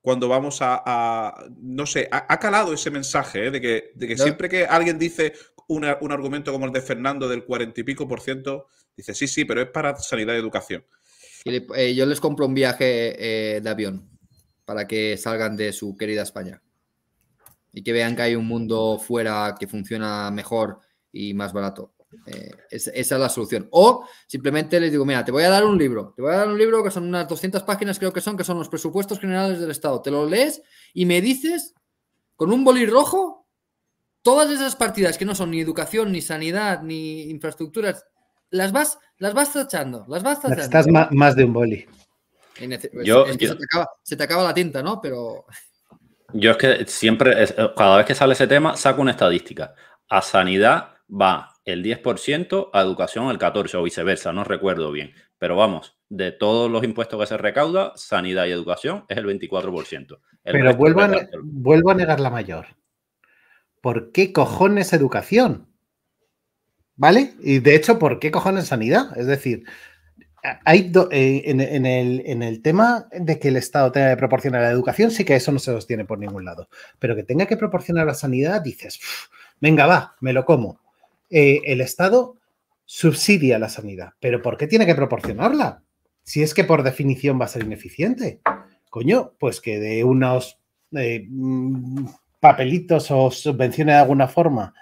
Cuando vamos a, no sé, ha, calado ese mensaje eh, de que, de que siempre que alguien dice un argumento como el de Fernando del cuarenta y pico por ciento, dice, sí, sí, pero es para sanidad y educación. Eh, yo les compro un viaje eh, de avión para que salgan de su querida España y que vean que hay un mundo fuera que funciona mejor y más barato. Eh, esa es la solución. O simplemente les digo, mira, te voy a dar un libro, te voy a dar un libro que son unas 200 páginas creo que son, que son los presupuestos generales del Estado. Te lo lees y me dices con un bolí rojo todas esas partidas que no son ni educación, ni sanidad, ni infraestructuras, las vas, las vas tachando, las vas tachando. Estás más de un boli. Pues, yo, se, te acaba, la tinta, ¿no? Pero. Yo es que siempre, cada vez que sale ese tema, saco una estadística. A sanidad va el 10%, a educación el 14% o viceversa, no recuerdo bien. Pero vamos, de todos los impuestos que se recauda, sanidad y educación es el 24%. Pero vuelvo a, vuelvo a negar la mayor. ¿Por qué cojones educación? ¿Vale? Y de hecho, ¿por qué cojones sanidad? Es decir, hay eh, en, el, tema de que el Estado tenga que proporcionar la educación, sí que eso no se sostiene por ningún lado. Pero que tenga que proporcionar la sanidad, dices, venga, va, me lo como. Eh, el Estado subsidia la sanidad, pero ¿por qué tiene que proporcionarla? Si es que por definición va a ser ineficiente. Coño, pues que de unos eh, mm, papelitos o subvenciones de alguna forma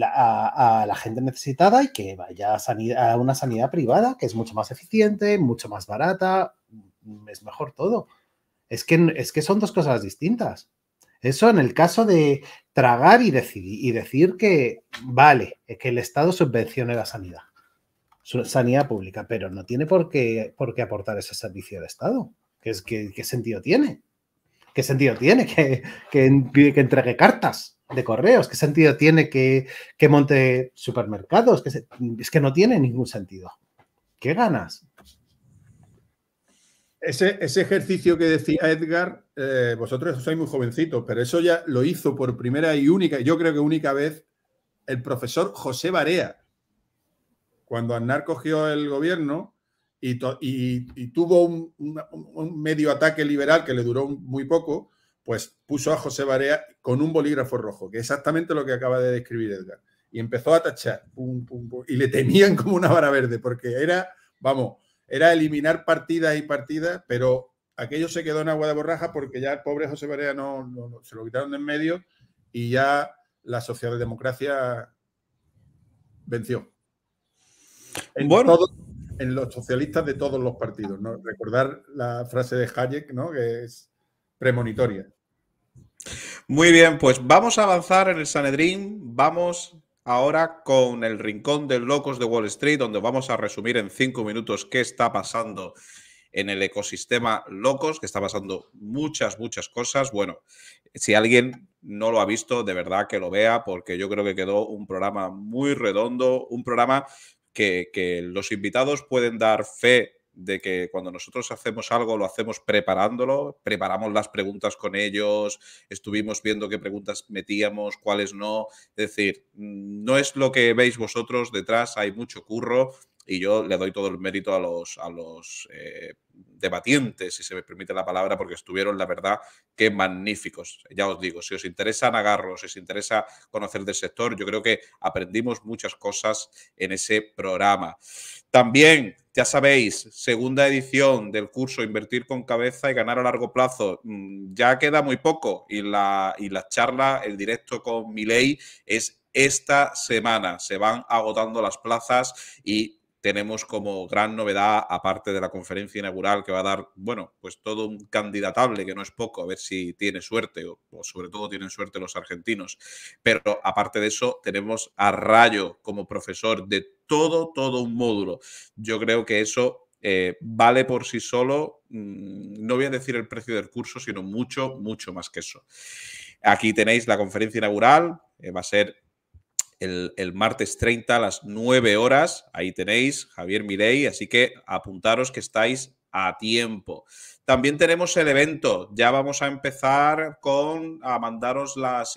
a, la gente necesitada y que vaya a, una sanidad privada, que es mucho más eficiente, mucho más barata, mm, es mejor todo. Es que, es que son dos cosas distintas. Eso en el caso de tragar y, y decir que vale, que el Estado subvencione la sanidad, sanidad pública, pero no tiene por qué, por qué aportar ese servicio al Estado. ¿Qué, sentido tiene? ¿Qué sentido tiene que, que, que entregue cartas? de correos? ¿Qué sentido tiene que, monte supermercados? Que es que no tiene ningún sentido. ¿Qué ganas? Ese, ejercicio que decía Edgar, eh, vosotros sois muy jovencitos, pero eso ya lo hizo por primera y única, yo creo que única vez, el profesor José Barea. Cuando Aznar cogió el gobierno, y, tuvo un, medio ataque liberal que le duró muy poco, pues puso a José Barea con un bolígrafo rojo, que es exactamente lo que acaba de describir Edgar. Y empezó a tachar, y le tenían como una vara verde, porque era, vamos, era eliminar partidas y partidas, pero aquello se quedó en agua de borraja porque ya el pobre José Barea no, se lo quitaron de en medio y ya la socialdemocracia venció. En bueno. en los socialistas de todos los partidos, ¿no? Recordar la frase de Hayek, ¿no? Que es premonitoria. Muy bien, pues vamos a avanzar en el Sanedrín. Vamos ahora con el rincón de locos de Wall Street, donde vamos a resumir en cinco minutos qué está pasando en el ecosistema locos, que está pasando muchas, muchas cosas. Bueno, si alguien no lo ha visto, de verdad que lo vea, porque yo creo que quedó un programa muy redondo, un programa que, los invitados pueden dar fe de que cuando nosotros hacemos algo lo hacemos preparándolo, preparamos las preguntas con ellos, estuvimos viendo qué preguntas metíamos, cuáles no. Es decir, mm, no es lo que veis vosotros detrás, hay mucho curro, y yo le doy todo el mérito a los, a los eh, debatientes, si se me permite la palabra, porque estuvieron, la verdad, que magníficos. Ya os digo, si os interesa Nagarro, si os interesa conocer del sector, yo creo que aprendimos muchas cosas en ese programa. También, ya sabéis, segunda edición del curso Invertir con cabeza y ganar a largo plazo. Mm, ya queda muy poco y la, y la charla, el directo con Miley es esta semana. Se van agotando las plazas y tenemos como gran novedad, aparte de la conferencia inaugural que va a dar, bueno, pues todo un candidatable, que no es poco, a ver si tiene suerte, o, sobre todo tienen suerte los argentinos. Pero aparte de eso, tenemos a Rayo como profesor de todo, todo un módulo. Yo creo que eso eh, vale por sí solo, mm, no voy a decir el precio del curso, sino mucho, mucho más que eso. Aquí tenéis la conferencia inaugural, eh, va a ser el, martes 30 a las 9 horas. Ahí tenéis Javier Mirey, así que apuntaros que estáis a tiempo. También tenemos el evento. Ya vamos a empezar con a mandaros las,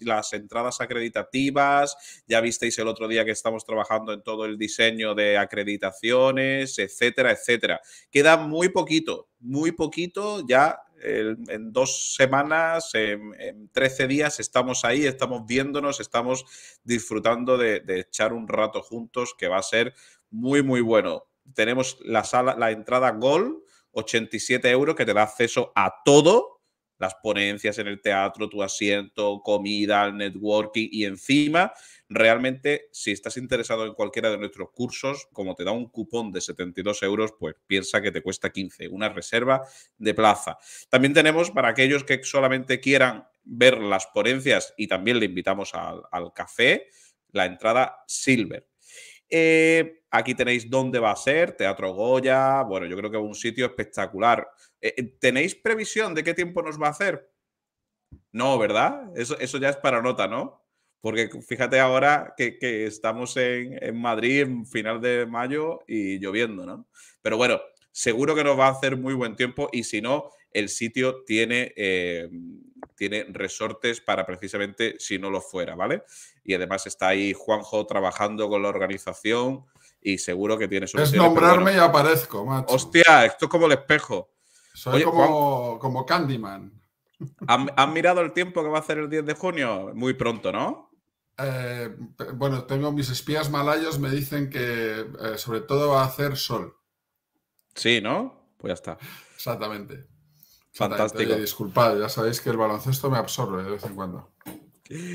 las entradas acreditativas. Ya visteis el otro día que estamos trabajando en todo el diseño de acreditaciones, etcétera, etcétera. Queda muy poquito, muy poquito. Ya en dos semanas, en, trece 13 días, estamos ahí, estamos viéndonos, estamos disfrutando de, echar un rato juntos que va a ser muy, muy bueno. Tenemos la sala, la entrada Gol, 87 euros, que te da acceso a todo las ponencias en el teatro, tu asiento, comida, networking y encima, realmente, si estás interesado en cualquiera de nuestros cursos, como te da un cupón de 72 euros, pues piensa que te cuesta 15, una reserva de plaza. También tenemos para aquellos que solamente quieran ver las ponencias y también le invitamos al, café, la entrada Silver. Eh, Aquí tenéis dónde va a ser, Teatro Goya, bueno, yo creo que es un sitio espectacular. Eh, eh, ¿Tenéis previsión de qué tiempo nos va a hacer? No, ¿verdad? Eso, ya es para nota, ¿no? Porque fíjate ahora que, estamos en, Madrid en final de mayo y lloviendo, ¿no? Pero bueno, seguro que nos va a hacer muy buen tiempo y si no, el sitio tiene, eh, tiene resortes para precisamente si no lo fuera, ¿vale? Y además está ahí Juanjo trabajando con la organización y seguro que tienes... Es nombrarme y aparezco, macho. Hostia, esto es como el espejo. Soy como, como Candyman. ¿han, mirado el tiempo que va a hacer el 10 de junio? Muy pronto, ¿no? Eh, bueno, tengo mis espías malayos, me dicen que eh, sobre todo va a hacer sol. Sí, ¿no? Pues ya está. Exactamente. Fantástico. disculpad, ya sabéis que el baloncesto me absorbe de vez en cuando.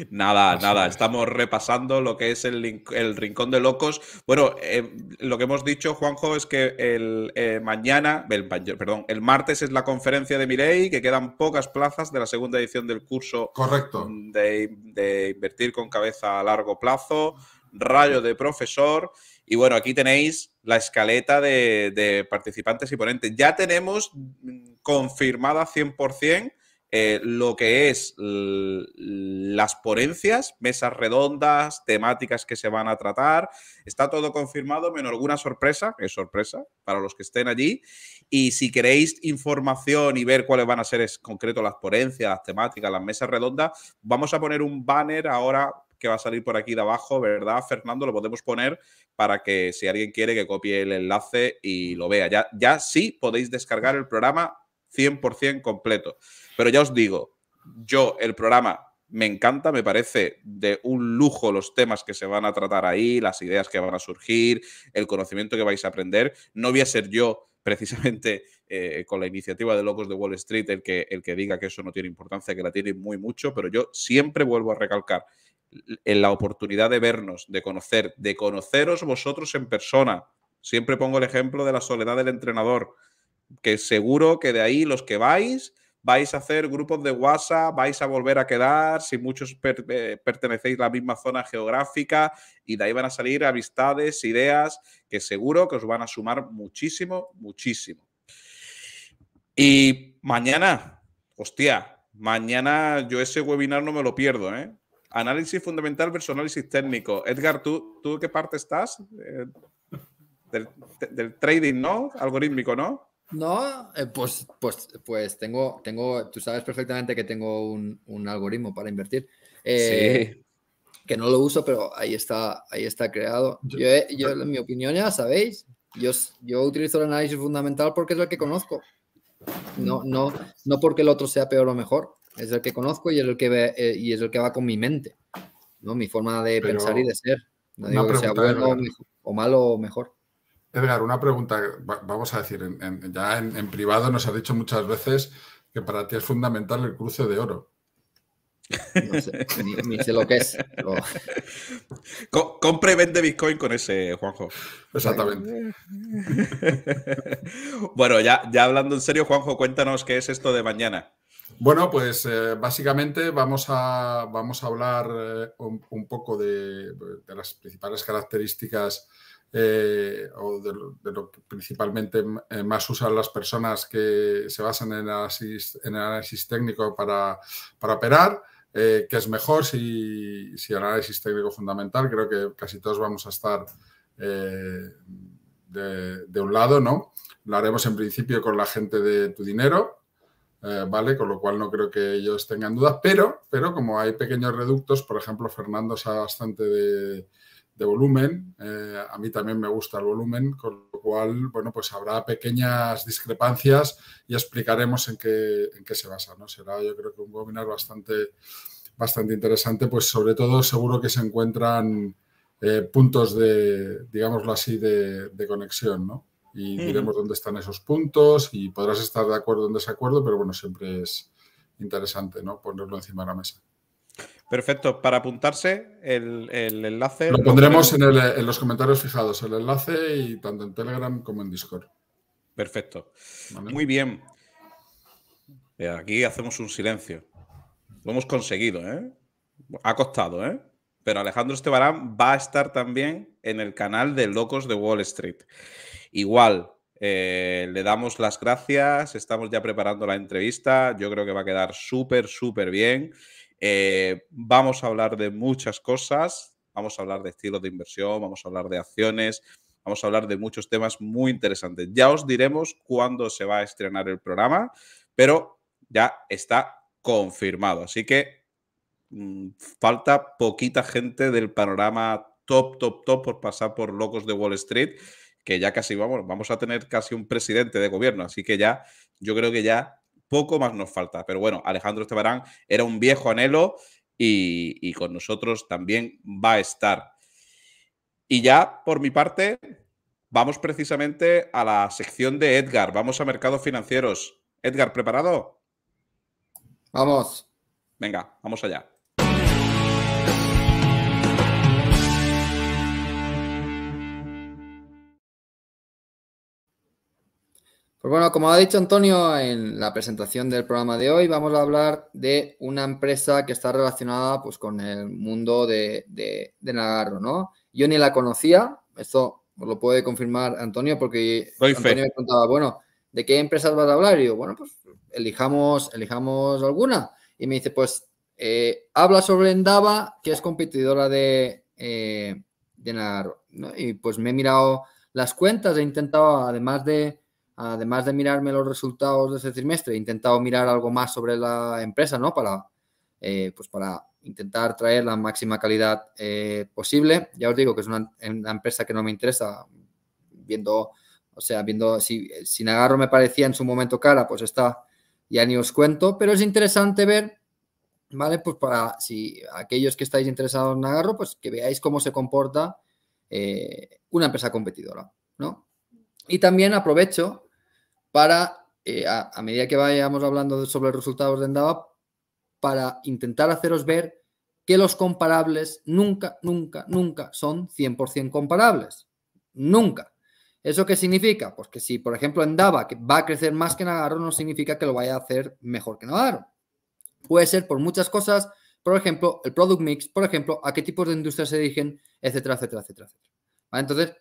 Nada, nada, estamos repasando lo que es el, Rincón de Locos. Bueno, eh, lo que hemos dicho, Juanjo, es que el eh, mañana, perdón, el martes es la conferencia de Mirei, que quedan pocas plazas de la segunda edición del curso Correcto. De, invertir con cabeza a largo plazo, rayo de profesor. Y bueno, aquí tenéis la escaleta de, de participantes y ponentes. Ya tenemos mm, confirmada 100% eh, lo que es las ponencias, mesas redondas, temáticas que se van a tratar. Está todo confirmado, menos alguna sorpresa, es sorpresa para los que estén allí. Y si queréis información y ver cuáles van a ser en concreto las ponencias, las temáticas, las mesas redondas, vamos a poner un banner ahora que va a salir por aquí de abajo, ¿verdad, Fernando? Lo podemos poner para que si alguien quiere que copie el enlace y lo vea. Ya, ya sí podéis descargar el programa 100% completo. Pero ya os digo, yo el programa me encanta, me parece de un lujo los temas que se van a tratar ahí, las ideas que van a surgir, el conocimiento que vais a aprender. No voy a ser yo precisamente eh, con la iniciativa de Locos de Wall Street el que, el que diga que eso no tiene importancia, que la tiene muy mucho, pero yo siempre vuelvo a recalcar en la oportunidad de vernos, de conocer, de conoceros vosotros en persona. Siempre pongo el ejemplo de la soledad del entrenador que seguro que de ahí los que vais, vais a hacer grupos de WhatsApp, vais a volver a quedar, si muchos eh, pertenecéis a la misma zona geográfica, y de ahí van a salir amistades, ideas, que seguro que os van a sumar muchísimo, muchísimo. Y mañana, hostia, mañana yo ese webinar no me lo pierdo, ¿eh? Análisis fundamental versus análisis técnico. Edgar, ¿tú, tú qué parte estás? Eh, del trading, ¿no? Algorítmico, ¿no? No, eh, pues, pues, pues tengo, tengo, tú sabes perfectamente que tengo un, algoritmo para invertir. Eh, que no lo uso, pero ahí está, ahí está creado. Yo, yo, eh, en mi opinión ya sabéis, yo, yo utilizo el análisis fundamental porque es el que conozco. No, no, no porque el otro sea peor o mejor. Es el que conozco y es el que, ve, y es el que va con mi mente, ¿no? mi forma de pensar y de ser. No digo que sea bueno o malo o mejor. Edgar, una pregunta, vamos a decir, ya en, privado nos has dicho muchas veces que para ti es fundamental el cruce de oro. No sé, ni, sé lo que es. compre y vende Bitcoin con ese, Juanjo. Exactamente. bueno, ya, ya hablando en serio, Juanjo, cuéntanos qué es esto de mañana. Bueno, pues eh, básicamente vamos a, vamos a hablar eh, un, poco de, de las principales características eh, o de, lo que principalmente eh, más usan las personas que se basan en el análisis, técnico para, operar, eh, que es mejor si, el análisis técnico fundamental. Creo que casi todos vamos a estar de, un lado, ¿no? Lo haremos en principio con la gente de tu dinero, ¿vale? Con lo cual no creo que ellos tengan dudas, pero, pero como hay pequeños reductos, por ejemplo, Fernando sabe bastante de, volumen. Eh, a mí también me gusta el volumen, con lo cual, bueno, pues habrá pequeñas discrepancias y explicaremos en qué, en qué se basa, ¿no? Será, yo creo que un webinar bastante, bastante interesante, pues sobre todo seguro que se encuentran eh, puntos de, digámoslo así, de, conexión, ¿no? Y diremos dónde están esos puntos y podrás estar de acuerdo o en desacuerdo, pero bueno, siempre es interesante, ¿no? Ponerlo encima de la mesa. Perfecto. Para apuntarse, el, enlace. Lo pondremos en, los comentarios fijados, el enlace, y tanto en Telegram como en Discord. Perfecto. Muy bien. Eh, aquí hacemos un silencio. Lo hemos conseguido, ¿eh? Ha costado, ¿eh? Pero Alejandro Estebarán va a estar también en el canal de Locos de Wall Street. Igual, eh, le damos las gracias. Estamos ya preparando la entrevista. Yo creo que va a quedar súper, súper bien. Eh, vamos a hablar de muchas cosas, vamos a hablar de estilos de inversión, vamos a hablar de acciones, vamos a hablar de muchos temas muy interesantes. Ya os diremos cuándo se va a estrenar el programa, pero ya está confirmado. Así que mm, falta poquita gente del panorama top, top, top por pasar por locos de Wall Street, que ya casi vamos, vamos a tener casi un presidente de gobierno. Así que ya, yo creo que ya poco más nos falta. Pero bueno, Alejandro Estebarán era un viejo anhelo y, y con nosotros también va a estar. Y ya, por mi parte, vamos precisamente a la sección de Edgar. Vamos a mercados financieros. Edgar, ¿preparado? Vamos. Venga, vamos allá. Pues bueno, como ha dicho Antonio en la presentación del programa de hoy, vamos a hablar de una empresa que está relacionada pues, con el mundo de, de, Nagarro, ¿no? Yo ni la conocía, esto lo puede confirmar Antonio, porque Antonio me contaba, bueno, ¿de qué empresas vas a hablar? Y yo, bueno, pues elijamos, elijamos alguna. Y me dice, pues eh, habla sobre Endava, que es competidora de, eh, Nagarro. Y pues me he mirado las cuentas, he intentado, además de además de mirarme los resultados de ese trimestre, he intentado mirar algo más sobre la empresa, ¿no? Para, eh, pues para intentar traer la máxima calidad eh, posible. Ya os digo que es una, empresa que no me interesa, viendo, o sea, viendo si, Nagarro me parecía en su momento cara, pues está, ya ni os cuento, pero es interesante ver, ¿vale? Pues para si aquellos que estáis interesados en Nagarro, pues que veáis cómo se comporta eh, una empresa competidora, ¿no? Y también aprovecho para, eh, a, medida que vayamos hablando sobre los resultados de Endava, para intentar haceros ver que los comparables nunca, nunca, nunca son 100% comparables. Nunca. ¿Eso qué significa? Pues que si, por ejemplo, Endava va a crecer más que Navarro no significa que lo vaya a hacer mejor que Navarro. Puede ser por muchas cosas, por ejemplo, el product mix, por ejemplo, a qué tipos de industrias se dirigen, etcétera, etcétera, etcétera. etcétera. Entonces,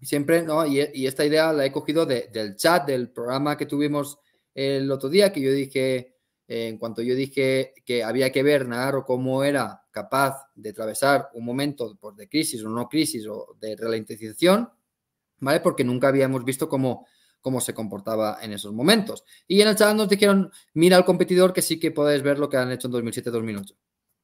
siempre, ¿no? E, y, esta idea la he cogido del chat, del programa que tuvimos el otro día, que yo dije, eh, en cuanto yo dije que había que ver o cómo era capaz de atravesar un momento pues, de crisis o no crisis o de ralentización, ¿vale? Porque nunca habíamos visto cómo, cómo se comportaba en esos momentos. Y en el chat nos dijeron, mira al competidor que sí que podéis ver lo que han hecho en 2007-2008.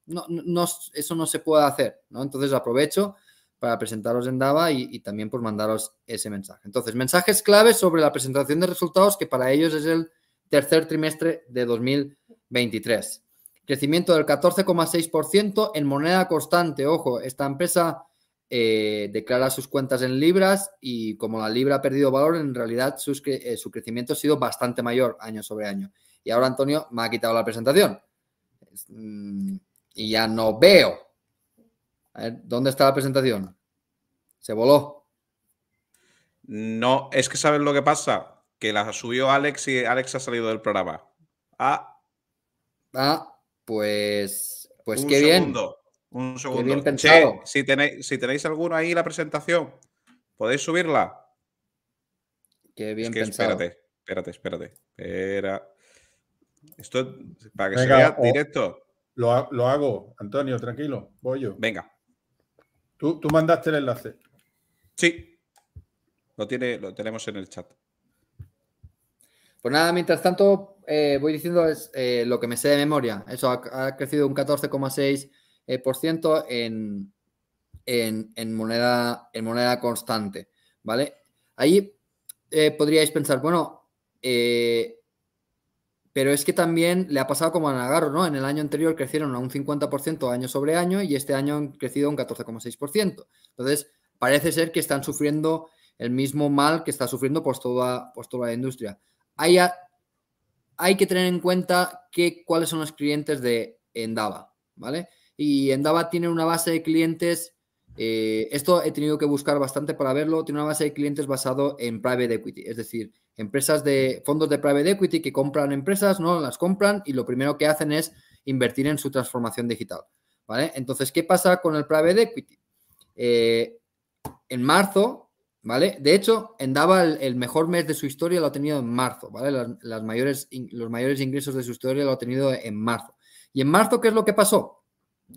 No, no, eso no se puede hacer, ¿no? Entonces aprovecho para presentaros en Dava y, también por mandaros ese mensaje. Entonces, mensajes clave sobre la presentación de resultados que para ellos es el tercer trimestre de 2023. Crecimiento del 14,6% en moneda constante. Ojo, esta empresa eh, declara sus cuentas en libras y como la libra ha perdido valor, en realidad eh, su crecimiento ha sido bastante mayor año sobre año. Y ahora Antonio me ha quitado la presentación. Mm, y ya no veo ¿dónde está la presentación? Se voló. No, es que sabes lo que pasa, que la subió Alex y Alex ha salido del programa. Ah. ah pues. Pues qué bien. Un segundo. Qué bien pensado. si, tenéis, si tenéis alguno ahí la presentación, ¿podéis subirla? Qué bien Espérate, espérate, espérate. Espera. Esto para que se directo. Lo, lo, hago, Antonio, tranquilo, voy yo. Venga. ¿Tú, mandaste el enlace. Sí. Lo, tiene, lo tenemos en el chat. Pues nada, mientras tanto, eh, voy diciendo eh, lo que me sé de memoria. Eso ha, crecido un 14,6% eh, en, moneda, en moneda constante. ¿Vale? Ahí podríais pensar, bueno, pero es que también le ha pasado como a Nagarro, ¿no? En el año anterior crecieron a un 50% año sobre año y este año han crecido un 14,6%. Entonces, parece ser que están sufriendo el mismo mal que está sufriendo por pues, toda, pues, toda la industria. Hay, hay que tener en cuenta cuáles son los clientes de Endava, ¿vale? Y Endava tiene una base de clientes, eh, esto he tenido que buscar bastante para verlo, tiene una base de clientes basado en private equity, es decir, empresas de fondos de private equity que compran empresas, ¿no? Las compran y lo primero que hacen es invertir en su transformación digital, ¿vale? Entonces, ¿qué pasa con el private equity? Eh, en marzo, ¿vale? De hecho, en el, el, mejor mes de su historia lo ha tenido en marzo, ¿vale? Las, los mayores ingresos de su historia lo ha tenido en marzo. ¿Y en marzo qué es lo que pasó?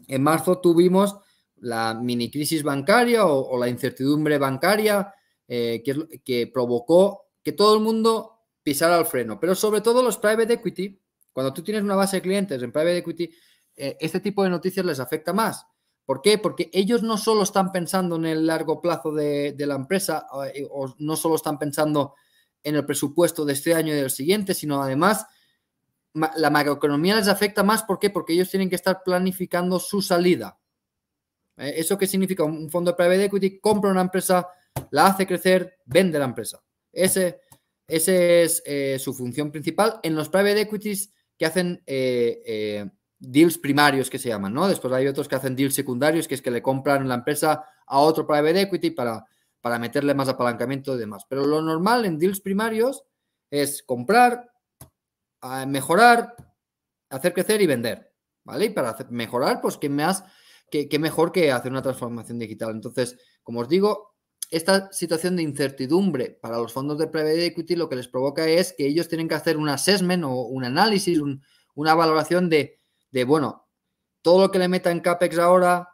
En marzo tuvimos la mini crisis bancaria o, la incertidumbre bancaria eh, que provocó que todo el mundo pisara el freno, pero sobre todo los private equity, cuando tú tienes una base de clientes en private equity, eh, este tipo de noticias les afecta más. ¿Por qué? Porque ellos no solo están pensando en el largo plazo de, la empresa eh, o no solo están pensando en el presupuesto de este año y del siguiente, sino además la macroeconomía les afecta más. ¿Por qué? Porque ellos tienen que estar planificando su salida. Eh, ¿Eso qué significa? Un fondo de private equity compra una empresa, la hace crecer, vende la empresa. Ese, ese es eh, su función principal. En los private equities que hacen eh, eh, deals primarios que se llaman, ¿no? Después hay otros que hacen deals secundarios, que es que le compran la empresa a otro private equity para, para meterle más apalancamiento y demás. Pero lo normal en deals primarios es comprar, mejorar, hacer crecer y vender, ¿vale? Y para mejorar, pues ¿qué más, mejor que hacer una transformación digital. Entonces, como os digo, esta situación de incertidumbre para los fondos de private equity lo que les provoca es que ellos tienen que hacer un assessment o un análisis, una valoración de, de, bueno, todo lo que le meta en CAPEX ahora,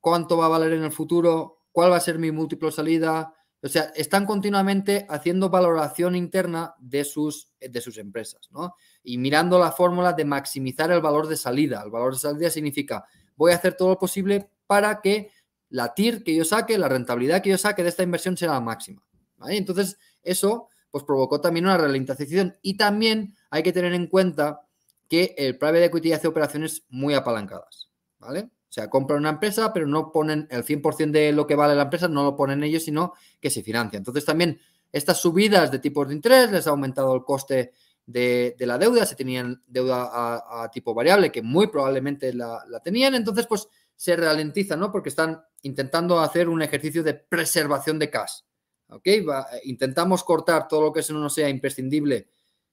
cuánto va a valer en el futuro, cuál va a ser mi múltiplo salida. O sea, están continuamente haciendo valoración interna de sus, de sus empresas, ¿no? Y mirando la fórmula de maximizar el valor de salida. El valor de salida significa, voy a hacer todo lo posible para que la TIR que yo saque, la rentabilidad que yo saque de esta inversión será la máxima. Entonces, eso pues provocó también una ralentización y también hay que tener en cuenta que el private equity hace operaciones muy apalancadas, ¿vale? O sea, compran una empresa, pero no ponen el 100% de lo que vale la empresa, no lo ponen ellos, sino que se financia. Entonces, también estas subidas de tipos de interés les ha aumentado el coste de, la deuda, se tenían deuda a, tipo variable, que muy probablemente la tenían. Entonces, pues se ralentiza, ¿no? Porque están intentando hacer un ejercicio de preservación de cash. ¿Ok? Eh, intentamos cortar todo lo que no sea imprescindible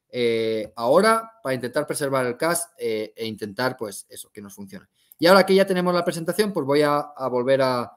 eh, ahora para intentar preservar el cash eh, e intentar, pues, eso, que nos funcione. Y ahora que ya tenemos la presentación, pues voy a, volver a,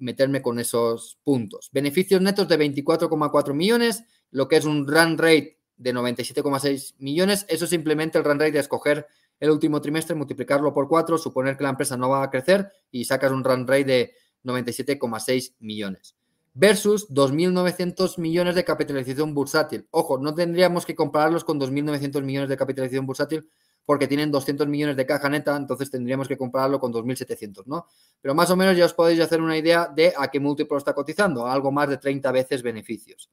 meterme con esos puntos. Beneficios netos de 24,4 millones, lo que es un run rate de 97,6 millones. Eso simplemente el run rate de escoger el último trimestre, multiplicarlo por cuatro suponer que la empresa no va a crecer y sacas un run rate de 97,6 millones. Versus 2.900 millones de capitalización bursátil. Ojo, no tendríamos que compararlos con 2.900 millones de capitalización bursátil porque tienen 200 millones de caja neta, entonces tendríamos que compararlo con 2.700, ¿no? Pero más o menos ya os podéis hacer una idea de a qué múltiplo está cotizando, algo más de 30 veces beneficios.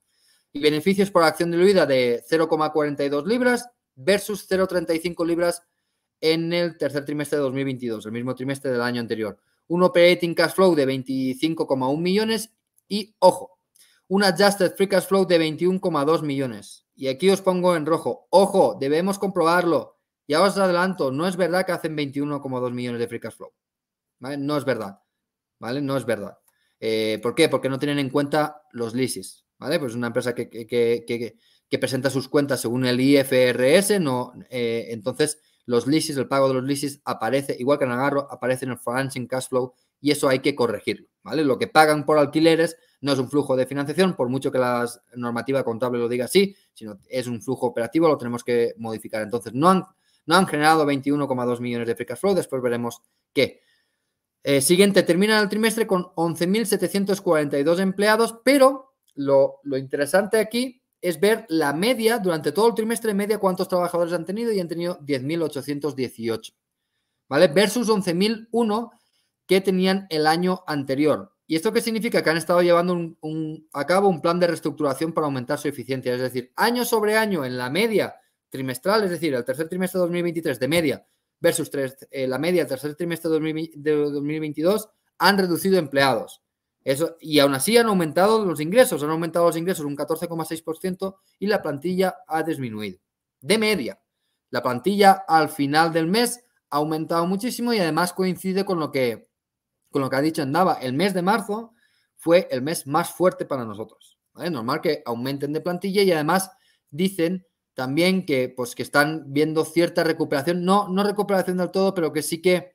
Y beneficios por acción diluida de 0,42 libras versus 0,35 libras en el tercer trimestre de 2022, el mismo trimestre del año anterior. Un operating cash flow de 25,1 millones y, ojo, un adjusted free cash flow de 21,2 millones. Y aquí os pongo en rojo, ojo, debemos comprobarlo. Ya os adelanto, no es verdad que hacen 21,2 millones de free cash flow. No es verdad. ¿Vale? No es verdad. Eh, ¿Por qué? Porque no tienen en cuenta los leases. ¿Vale? Pues una empresa que, que, presenta sus cuentas según el IFRS, no, eh, entonces los leases, el pago de los leases aparece, igual que en Agarro, aparece en el financing cash flow y eso hay que corregirlo, ¿vale? Lo que pagan por alquileres no es un flujo de financiación, por mucho que la normativa contable lo diga así, sino es un flujo operativo, lo tenemos que modificar. Entonces, no han, no han generado 21,2 millones de free cash flow, después veremos qué. Eh, siguiente, terminan el trimestre con 11.742 empleados, pero lo, lo interesante aquí es ver la media durante todo el trimestre, media cuántos trabajadores han tenido y han tenido 10.818, ¿vale? Versus 11.001 que tenían el año anterior. ¿Y esto qué significa? Que han estado llevando un, a cabo un plan de reestructuración para aumentar su eficiencia. Es decir, año sobre año en la media trimestral, es decir, el tercer trimestre de 2023 de media versus tres, eh, la media del tercer trimestre de 2022, han reducido empleados. Eso, y aún así han aumentado los ingresos, han aumentado los ingresos un 14,6% y la plantilla ha disminuido. De media, la plantilla al final del mes ha aumentado muchísimo y además coincide con lo que, con lo que ha dicho Andaba. El mes de marzo fue el mes más fuerte para nosotros. Es Normal que aumenten de plantilla y además dicen también que, pues, que están viendo cierta recuperación, no, no recuperación del todo, pero que sí que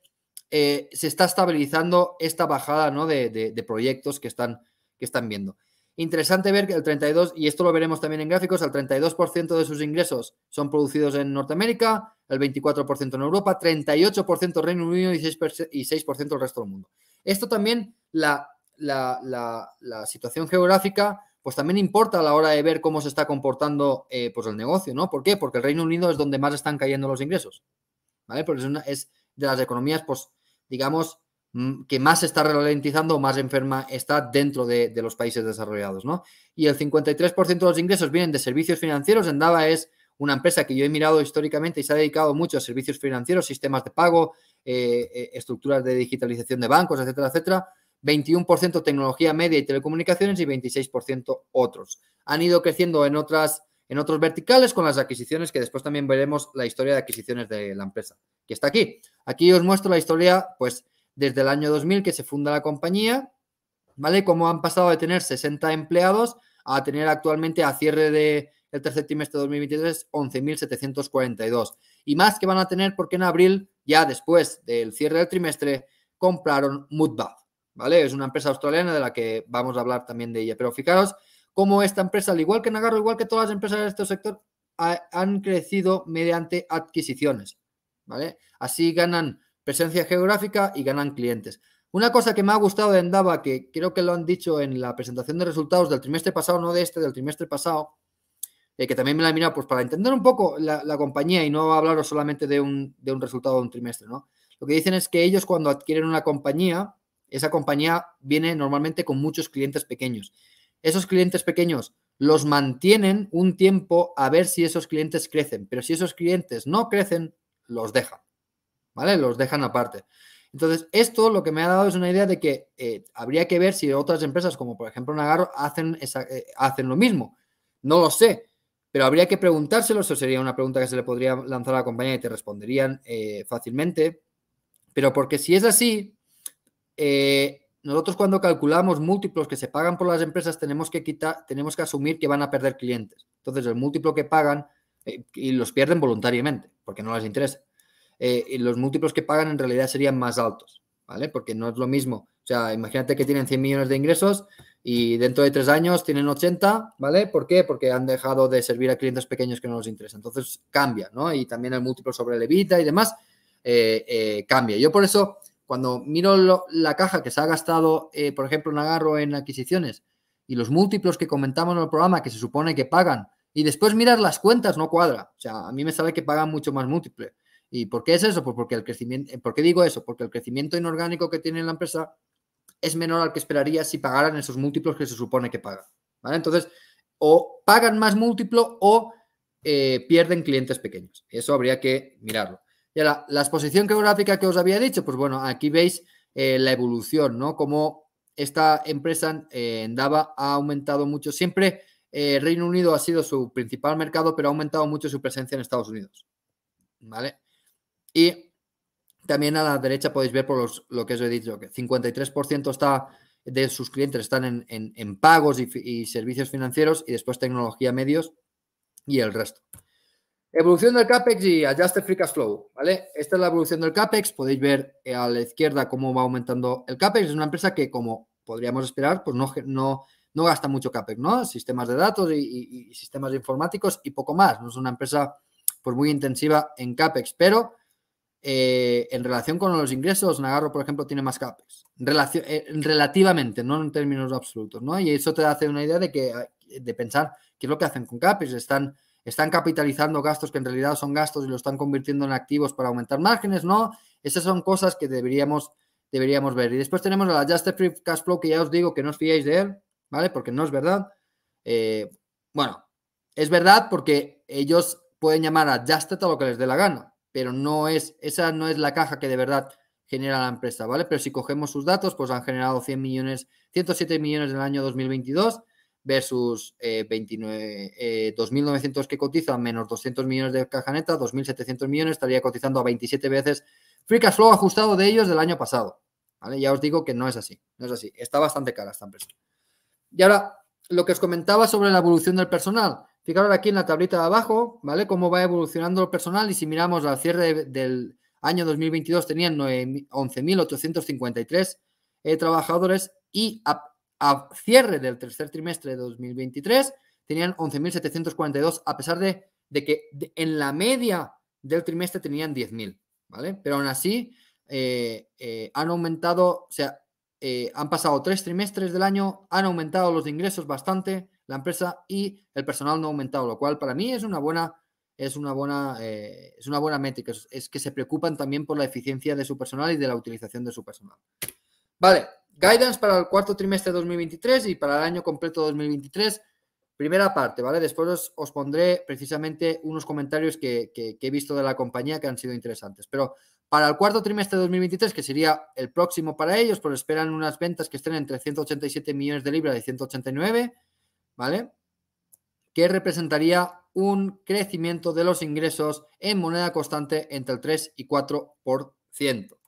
eh, se está estabilizando esta bajada de, proyectos que están, que están viendo. Interesante ver que el 32, y esto lo veremos también en gráficos, el 32% de sus ingresos son producidos en Norteamérica, el 24% en Europa, 38% Reino Unido y 6%, y el resto del mundo. Esto también, la, situación geográfica, pues también importa a la hora de ver cómo se está comportando eh, pues el negocio, ¿no? ¿Por qué? Porque el Reino Unido es donde más están cayendo los ingresos, ¿vale? Porque es, es de las economías, pues, digamos, mm, que más está ralentizando o más enferma está dentro de, los países desarrollados, ¿no? Y el 53% de los ingresos vienen de servicios financieros. Endava es una empresa que yo he mirado históricamente y se ha dedicado mucho a servicios financieros, sistemas de pago, eh, eh, estructuras de digitalización de bancos, etcétera, etcétera. 21% tecnología media y telecomunicaciones y 26% otros. Han ido creciendo en otras en otros verticales con las adquisiciones, que después también veremos la historia de adquisiciones de la empresa, que está aquí. Aquí os muestro la historia, pues, desde el año 2000 que se funda la compañía, ¿vale? Cómo han pasado de tener 60 empleados a tener actualmente a cierre del tercer trimestre de 2023 11.742. Y más que van a tener porque en abril, ya después del cierre del trimestre, compraron Mudbath, ¿vale? Es una empresa australiana de la que vamos a hablar también de ella. Pero fijaros cómo esta empresa, al igual que Nagarro, igual que todas las empresas de este sector, han crecido mediante adquisiciones. ¿vale? Así ganan presencia geográfica y ganan clientes. Una cosa que me ha gustado de Endava, que creo que lo han dicho en la presentación de resultados del trimestre pasado, no de este, del trimestre pasado, eh, que también me la he mirado pues, para entender un poco la, compañía y no hablaros solamente de un, de un, resultado de un trimestre, ¿no? Lo que dicen es que ellos cuando adquieren una compañía, esa compañía viene normalmente con muchos clientes pequeños esos clientes pequeños los mantienen un tiempo a ver si esos clientes crecen, pero si esos clientes no crecen, los dejan, ¿vale? Los dejan aparte. Entonces, esto lo que me ha dado es una idea de que eh, habría que ver si otras empresas, como por ejemplo Nagaro, hacen, eh, hacen lo mismo. No lo sé, pero habría que preguntárselo. Eso sería una pregunta que se le podría lanzar a la compañía y te responderían eh, fácilmente. Pero porque si es así, nosotros cuando calculamos múltiplos que se pagan por las empresas tenemos que quitar, tenemos que asumir que van a perder clientes. Entonces el múltiplo que pagan eh, y los pierden voluntariamente porque no les interesa. Eh, y los múltiplos que pagan en realidad serían más altos, ¿vale? Porque no es lo mismo. O sea, imagínate que tienen 100 millones de ingresos y dentro de tres años tienen 80, ¿vale? ¿Por qué? Porque han dejado de servir a clientes pequeños que no les interesa. Entonces cambia, ¿no? Y también el múltiplo sobre levita y demás eh, cambia. Yo por eso cuando miro la caja que se ha gastado, eh, por ejemplo, un agarro en adquisiciones y los múltiplos que comentamos en el programa que se supone que pagan, y después miras las cuentas, no cuadra. O sea, a mí me sale que pagan mucho más múltiple. ¿Y por qué es eso? Pues porque el crecimiento, eh, ¿por qué digo eso? Porque el crecimiento inorgánico que tiene la empresa es menor al que esperaría si pagaran esos múltiplos que se supone que pagan. Entonces, o pagan más múltiplo o eh, pierden clientes pequeños. Eso habría que mirarlo. Y ahora, la exposición geográfica que os había dicho, pues bueno, aquí veis eh, la evolución, ¿no? Como esta empresa eh, en Dava ha aumentado mucho. Siempre el eh, Reino Unido ha sido su principal mercado, pero ha aumentado mucho su presencia en Estados Unidos. ¿Vale? Y también a la derecha podéis ver por los, lo que os he dicho, que 53% está de sus clientes están en, en, pagos y, y, servicios financieros y después tecnología, medios y el resto. Evolución del CAPEX y Adjusted Free Cash Flow, ¿vale? Esta es la evolución del CAPEX, podéis ver eh, a la izquierda cómo va aumentando el CAPEX, es una empresa que como podríamos esperar, pues no, no, no gasta mucho CAPEX, ¿no? Sistemas de datos y, sistemas informáticos y poco más, no es una empresa pues muy intensiva en CAPEX, pero eh, en relación con los ingresos, Nagarro, por ejemplo, tiene más CAPEX, eh, relativamente, no en términos absolutos, ¿no? Y eso te hace una idea de, que, de pensar qué es lo que hacen con CAPEX, están están capitalizando gastos que en realidad son gastos y lo están convirtiendo en activos para aumentar márgenes, ¿no? Esas son cosas que deberíamos, deberíamos ver. Y después tenemos la Adjusted Free Cash Flow, que ya os digo que no os fiéis de él, ¿vale? Porque no es verdad. Eh, bueno, es verdad porque ellos pueden llamar a Adjusted a lo que les dé la gana, pero no es, esa no es la caja que de verdad genera la empresa, ¿vale? Pero si cogemos sus datos, pues han generado 100 millones, 107 millones en el año 2022 versus 29, eh, 2.900 eh, que cotizan menos 200 millones de caja neta, 2.700 millones, estaría cotizando a 27 veces free cash flow ajustado de ellos del año pasado. ¿vale? Ya os digo que no es así, no es así. Está bastante cara esta empresa. Y ahora, lo que os comentaba sobre la evolución del personal. Fijaros aquí en la tablita de abajo, ¿vale? Cómo va evolucionando el personal y si miramos al cierre del año 2022 tenían 11.853 eh, trabajadores y a a cierre del tercer trimestre de 2023 tenían 11.742, a pesar de, de que en la media del trimestre tenían 10.000, ¿vale? Pero aún así eh, eh, han aumentado, o sea, eh, han pasado tres trimestres del año, han aumentado los ingresos bastante la empresa y el personal no ha aumentado, lo cual para mí es una buena, es una buena, es una buena métrica, es que se preocupan también por la eficiencia de su personal y de la utilización de su personal. Vale, Guidance para el cuarto trimestre de 2023 y para el año completo 2023. Primera parte, ¿vale? Después os, pondré precisamente unos comentarios que, he visto de la compañía que han sido interesantes. Pero para el cuarto trimestre de 2023, que sería el próximo para ellos, pues esperan unas ventas que estén entre 187 millones de libras y 189, ¿vale? Que representaría un crecimiento de los ingresos en moneda constante entre el 3 y 4%.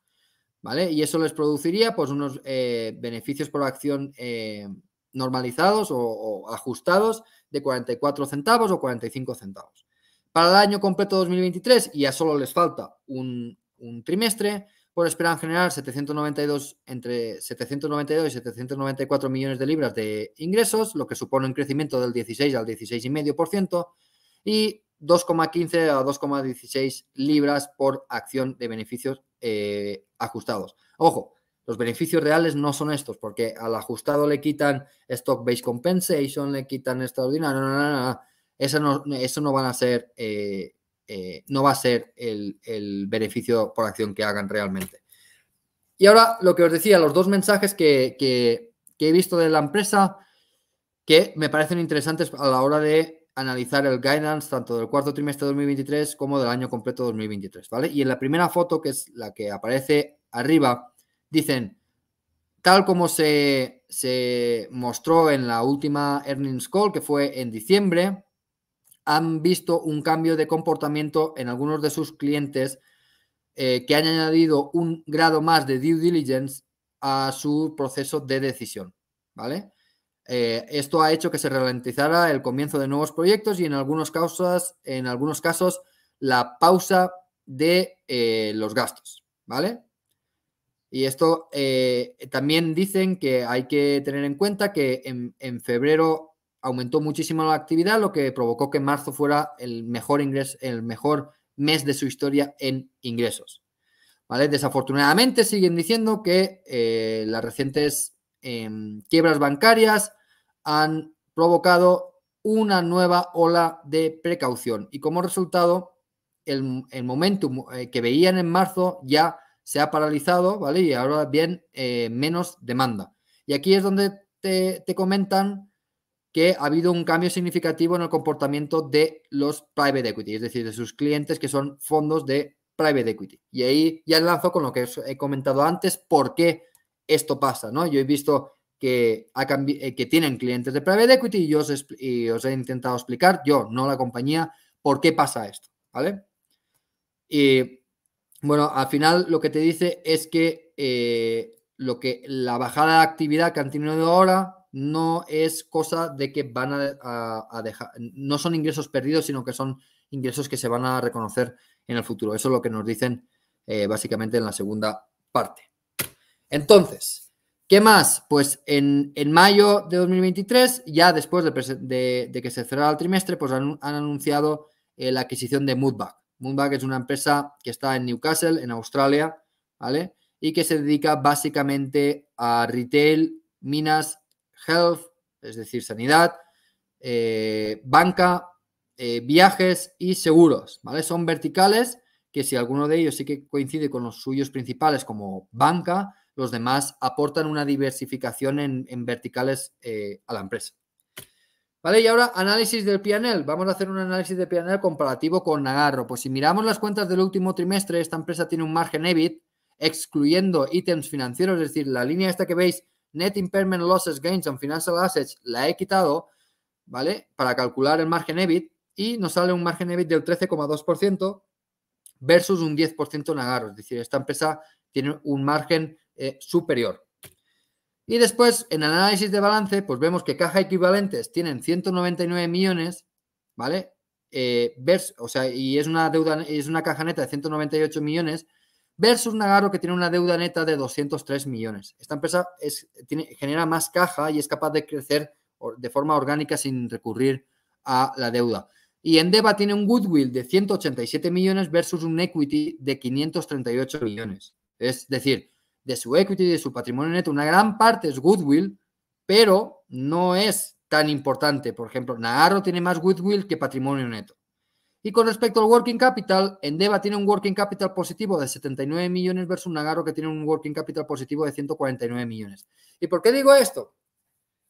Y eso les produciría pues unos eh, beneficios por acción eh, normalizados o, ajustados de 44 centavos o 45 centavos. Para el año completo 2023, ya solo les falta un, trimestre, por pues esperan generar 792, entre 792 y 794 millones de libras de ingresos, lo que supone un crecimiento del 16 al 16,5% y 2,15 a 2,16 libras por acción de beneficios eh, ajustados. Ojo, los beneficios reales no son estos, porque al ajustado le quitan stock-based compensation, le quitan extraordinario, Eso, no eso no van a ser, eh, eh, no va a ser el, beneficio por acción que hagan realmente. Y ahora lo que os decía, los dos mensajes que, que he visto de la empresa que me parecen interesantes a la hora de analizar el guidance tanto del cuarto trimestre de 2023 como del año completo 2023, ¿vale? Y en la primera foto, que es la que aparece arriba, dicen, tal como se, mostró en la última earnings call, que fue en diciembre, han visto un cambio de comportamiento en algunos de sus clientes eh, que han añadido un grado más de due diligence a su proceso de decisión, ¿vale? Eh, esto ha hecho que se ralentizara el comienzo de nuevos proyectos y en algunos, en algunos casos la pausa de eh, los gastos, ¿vale? Y esto eh, también dicen que hay que tener en cuenta que en, febrero aumentó muchísimo la actividad, lo que provocó que marzo fuera el mejor el mejor mes de su historia en ingresos. ¿Vale? Desafortunadamente siguen diciendo que las recientes Em, quiebras bancarias han provocado una nueva ola de precaución y como resultado el, el momentum eh, que veían en marzo ya se ha paralizado, ¿vale? Y ahora bien, eh, menos demanda. Y aquí es donde te, te, comentan que ha habido un cambio significativo en el comportamiento de los private equity, es decir, de sus clientes que son fondos de private equity. Y ahí ya enlazo con lo que he comentado antes, por qué esto pasa, ¿no? Yo he visto eh, que, tienen clientes de private equity y, yo os he intentado explicar, yo, no la compañía, por qué pasa esto, ¿vale? Y bueno, al final lo que te dice es que eh, lo que la bajada de actividad que han tenido ahora no es cosa de que van a, dejar, no son ingresos perdidos, sino que son ingresos que se van a reconocer en el futuro. Eso es lo que nos dicen eh, básicamente en la segunda parte. Entonces, ¿qué más? Pues en, mayo de 2023, ya después de, que se cerrara el trimestre, pues han, anunciado eh, la adquisición de Moodback. Moodback es una empresa que está en Newcastle, en Australia, ¿vale? Y que se dedica básicamente a retail, minas, health, es decir, sanidad, eh, banca, eh, viajes y seguros, ¿vale? Son verticales que si alguno de ellos sí que coincide con los suyos principales como banca, los demás aportan una diversificación en, verticales eh, a la empresa. ¿Vale? Y ahora análisis del PNL. Vamos a hacer un análisis de PNL comparativo con Nagarro. Pues si miramos las cuentas del último trimestre, esta empresa tiene un margen EBIT excluyendo ítems financieros, es decir, la línea esta que veis, Net Impairment Losses, Gains on Financial Assets, la he quitado, ¿vale? Para calcular el margen EBIT y nos sale un margen EBIT del 13,2% versus un 10% en agarro. Es decir, esta empresa tiene un margen eh, superior. Y después, en el análisis de balance, pues vemos que caja equivalentes tienen 199 millones, ¿vale? Eh, o sea, y es una deuda, es una caja neta de 198 millones, versus Nagaro que tiene una deuda neta de 203 millones. Esta empresa es, genera más caja y es capaz de crecer de forma orgánica sin recurrir a la deuda. Y Endeva tiene un goodwill de 187 millones versus un equity de 538 millones. Es decir, de su equity, de su patrimonio neto, una gran parte es goodwill, pero no es tan importante. Por ejemplo, Nagarro tiene más goodwill que patrimonio neto. Y con respecto al working capital, Endeva tiene un working capital positivo de 79 millones versus Nagarro que tiene un working capital positivo de 149 millones. ¿Y por qué digo esto?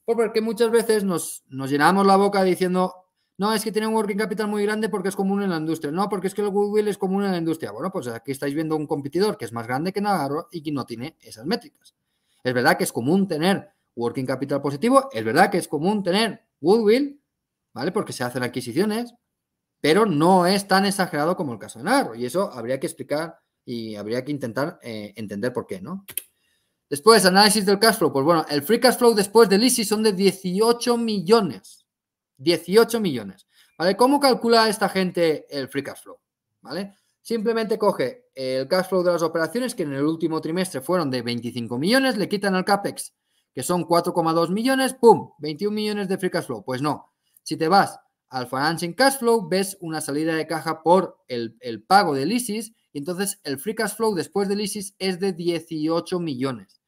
Pues porque muchas veces nos, nos llenamos la boca diciendo no, es que tiene un working capital muy grande porque es común en la industria. No, porque es que el goodwill es común en la industria. Bueno, pues aquí estáis viendo un competidor que es más grande que Navarro y que no tiene esas métricas. Es verdad que es común tener working capital positivo, es verdad que es común tener goodwill, ¿vale? Porque se hacen adquisiciones, pero no es tan exagerado como el caso de Navarro. Y eso habría que explicar y habría que intentar eh, entender por qué, ¿no? Después, análisis del cash flow. Pues bueno, el free cash flow después del ISI son de 18 millones. 18 millones. ¿Vale? ¿Cómo calcula esta gente el free cash flow? ¿Vale? Simplemente coge el cash flow de las operaciones, que en el último trimestre fueron de 25 millones, le quitan al CAPEX, que son 4,2 millones, ¡pum! 21 millones de free cash flow. Pues no. Si te vas al financing cash flow, ves una salida de caja por el, pago del ISIS, y entonces el free cash flow después del ISIS es de 18 millones,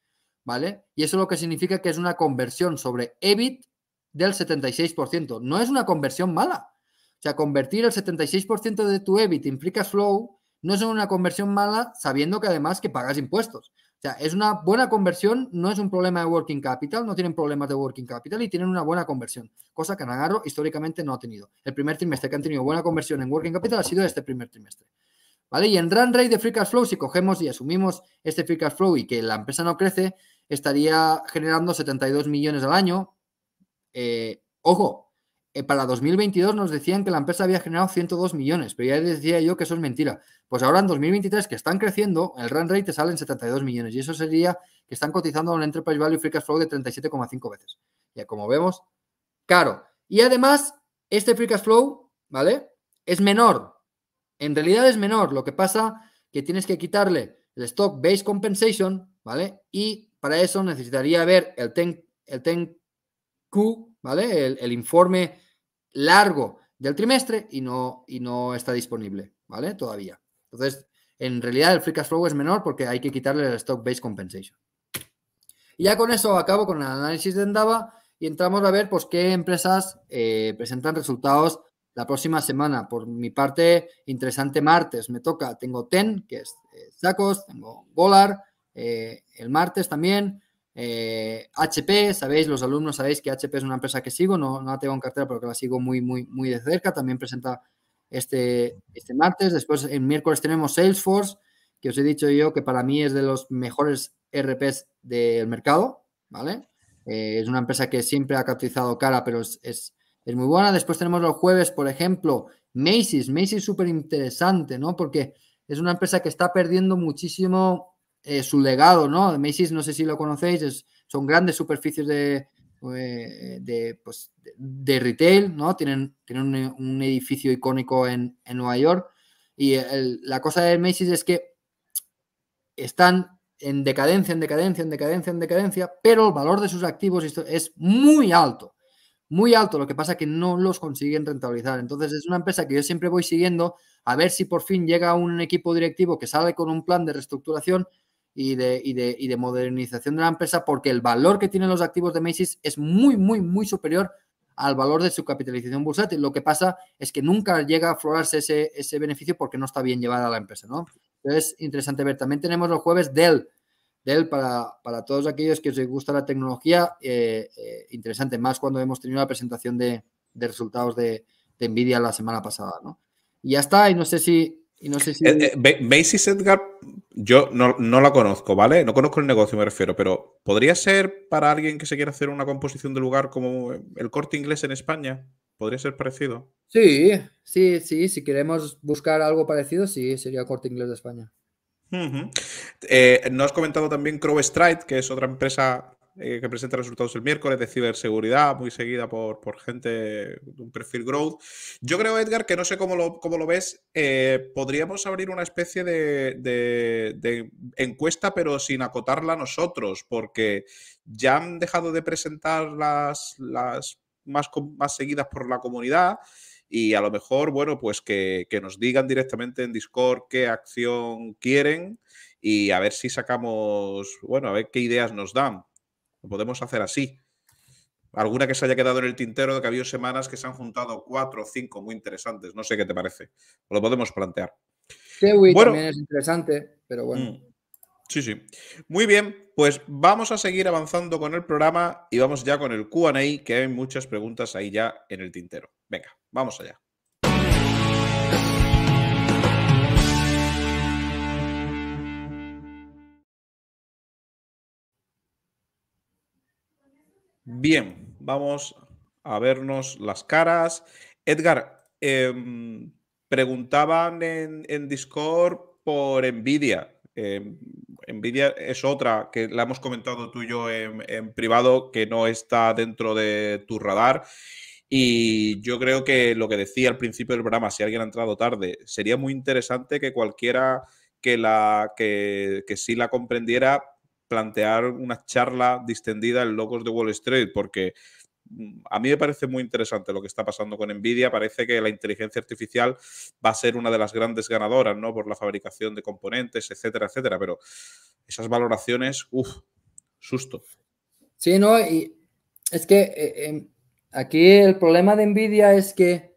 ¿vale? Y eso lo que significa que es una conversión sobre EBIT del 76%. No es una conversión mala. O sea, convertir el 76% de tu EBIT cash flow, no es una conversión mala sabiendo que además que pagas impuestos. O sea, es una buena conversión, no es un problema de working capital, no tienen problemas de working capital y tienen una buena conversión, cosa que Nagarro históricamente no ha tenido. El primer trimestre que han tenido buena conversión en working capital ha sido este primer trimestre. ¿Vale? Y en run rate de free cash flow, si cogemos y asumimos este free cash flow y que la empresa no crece, estaría generando 72 millones al año, eh, ojo, eh, para 2022 nos decían que la empresa había generado 102 millones, pero ya decía yo que eso es mentira. Pues ahora en 2023, que están creciendo, el run rate te sale en 72 millones y eso sería que están cotizando a un enterprise value free cash flow de 37,5 veces. Ya como vemos, caro. Y además, este free cash flow, ¿vale? Es menor. En realidad es menor. Lo que pasa que tienes que quitarle el stock base compensation, ¿vale? Y para eso necesitaría ver el ten, el ¿vale? El, informe largo del trimestre y no, y no está disponible, ¿vale? Todavía. Entonces, en realidad el free cash flow es menor porque hay que quitarle el stock based compensation. Y ya con eso acabo con el análisis de Endava y entramos a ver pues qué empresas eh, presentan resultados la próxima semana. Por mi parte, interesante martes. Me toca, tengo TEN, que es ZACOS, eh, Sacos, tengo Golar, eh, el martes también, HP, eh, sabéis, los alumnos sabéis que HP es una empresa que sigo, no, no la tengo en cartera, pero que la sigo muy, muy, muy de cerca. También presenta este, este martes. Después, el miércoles tenemos Salesforce, que os he dicho yo que para mí es de los mejores RPs del mercado, ¿vale? Eh, es una empresa que siempre ha capturizado cara, pero es, es, muy buena. Después tenemos los jueves, por ejemplo, Macy's. Macy's es súper interesante, ¿no? Porque es una empresa que está perdiendo muchísimo eh, su legado, ¿no? Macy's, no sé si lo conocéis, es, son grandes superficies de, pues, de, pues, de retail, ¿no? Tienen, tienen un, edificio icónico en, en, Nueva York. Y la cosa de Macy's es que están en decadencia, en decadencia, en decadencia, en decadencia, pero el valor de sus activos es muy alto, muy alto, lo que pasa que no los consiguen rentabilizar. Entonces es una empresa que yo siempre voy siguiendo a ver si por fin llega un equipo directivo que sale con un plan de reestructuración y de, y de, y de modernización de la empresa porque el valor que tienen los activos de Macy's es muy, muy, muy superior al valor de su capitalización bursátil. Lo que pasa es que nunca llega a aflorarse ese, ese, beneficio porque no está bien llevada la empresa, ¿no? Entonces, interesante ver. También tenemos los jueves Dell. Dell, para, para todos aquellos que les gusta la tecnología, eh, eh, interesante, más cuando hemos tenido la presentación de, de resultados de, de, Nvidia la semana pasada, ¿no? Y ya está, y no sé si y no sé si. Eh, eh, Edgar, yo no, la conozco, ¿vale? No conozco el negocio, me refiero, pero ¿podría ser para alguien que se quiera hacer una composición de lugar como el corte inglés en España? ¿Podría ser parecido? Sí, sí, sí. Si queremos buscar algo parecido, sí, sería corte inglés de España. Eh, no has comentado también Crow Stride, que es otra empresa eh, que presenta resultados el miércoles de ciberseguridad, muy seguida por, por gente de un perfil growth. Yo creo, Edgar, que no sé cómo lo, lo ves, eh, podríamos abrir una especie de, encuesta, pero sin acotarla nosotros, porque ya han dejado de presentar las, las más, más seguidas por la comunidad y a lo mejor, bueno, pues que, que, nos digan directamente en Discord qué acción quieren y a ver si sacamos, bueno, a ver qué ideas nos dan. Lo podemos hacer así. Alguna que se haya quedado en el tintero de que ha habido semanas que se han juntado cuatro o cinco muy interesantes. No sé qué te parece. Lo podemos plantear. también es interesante, pero bueno. Mm. Sí, sí. Muy bien, pues vamos a seguir avanzando con el programa y vamos ya con el QA, que hay muchas preguntas ahí ya en el tintero. Venga, vamos allá. Bien, vamos a vernos las caras. Edgar, em, preguntaban en, Discord por Nvidia. Envidia em, es otra que la hemos comentado tú y yo en, privado, que no está dentro de tu radar. Y yo creo que lo que decía al principio del programa, si alguien ha entrado tarde, sería muy interesante que cualquiera que, la, que, que sí la comprendiera plantear una charla distendida en Locos de Wall Street, porque mm, a mí me parece muy interesante lo que está pasando con Nvidia. Parece que la inteligencia artificial va a ser una de las grandes ganadoras, ¿no? Por la fabricación de componentes, etcétera, etcétera. Pero esas valoraciones, uff, susto. Sí, no, y es que eh, em, aquí el problema de Nvidia es que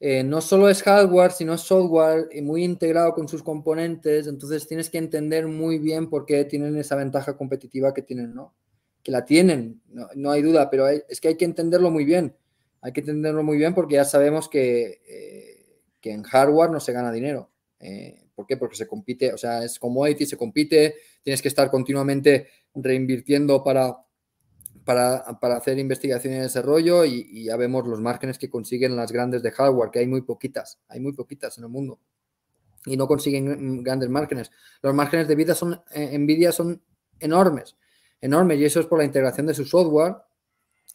eh, no solo es hardware, sino es software y muy integrado con sus componentes, entonces tienes que entender muy bien por qué tienen esa ventaja competitiva que tienen, ¿no? Que la tienen, no, hay duda, pero es que hay que entenderlo muy bien, hay que entenderlo muy bien porque ya sabemos que, eh, en hardware no se gana dinero. Eh, ¿Por qué? Porque se compite, o sea, es commodity, se compite, tienes que estar continuamente reinvirtiendo para para, hacer investigación y desarrollo y, ya vemos los márgenes que consiguen las grandes de hardware, que hay muy poquitas, hay muy poquitas en el mundo y no consiguen mm, grandes márgenes. Los márgenes de vida son, envidia eh, son enormes, enormes y eso es por la integración de su software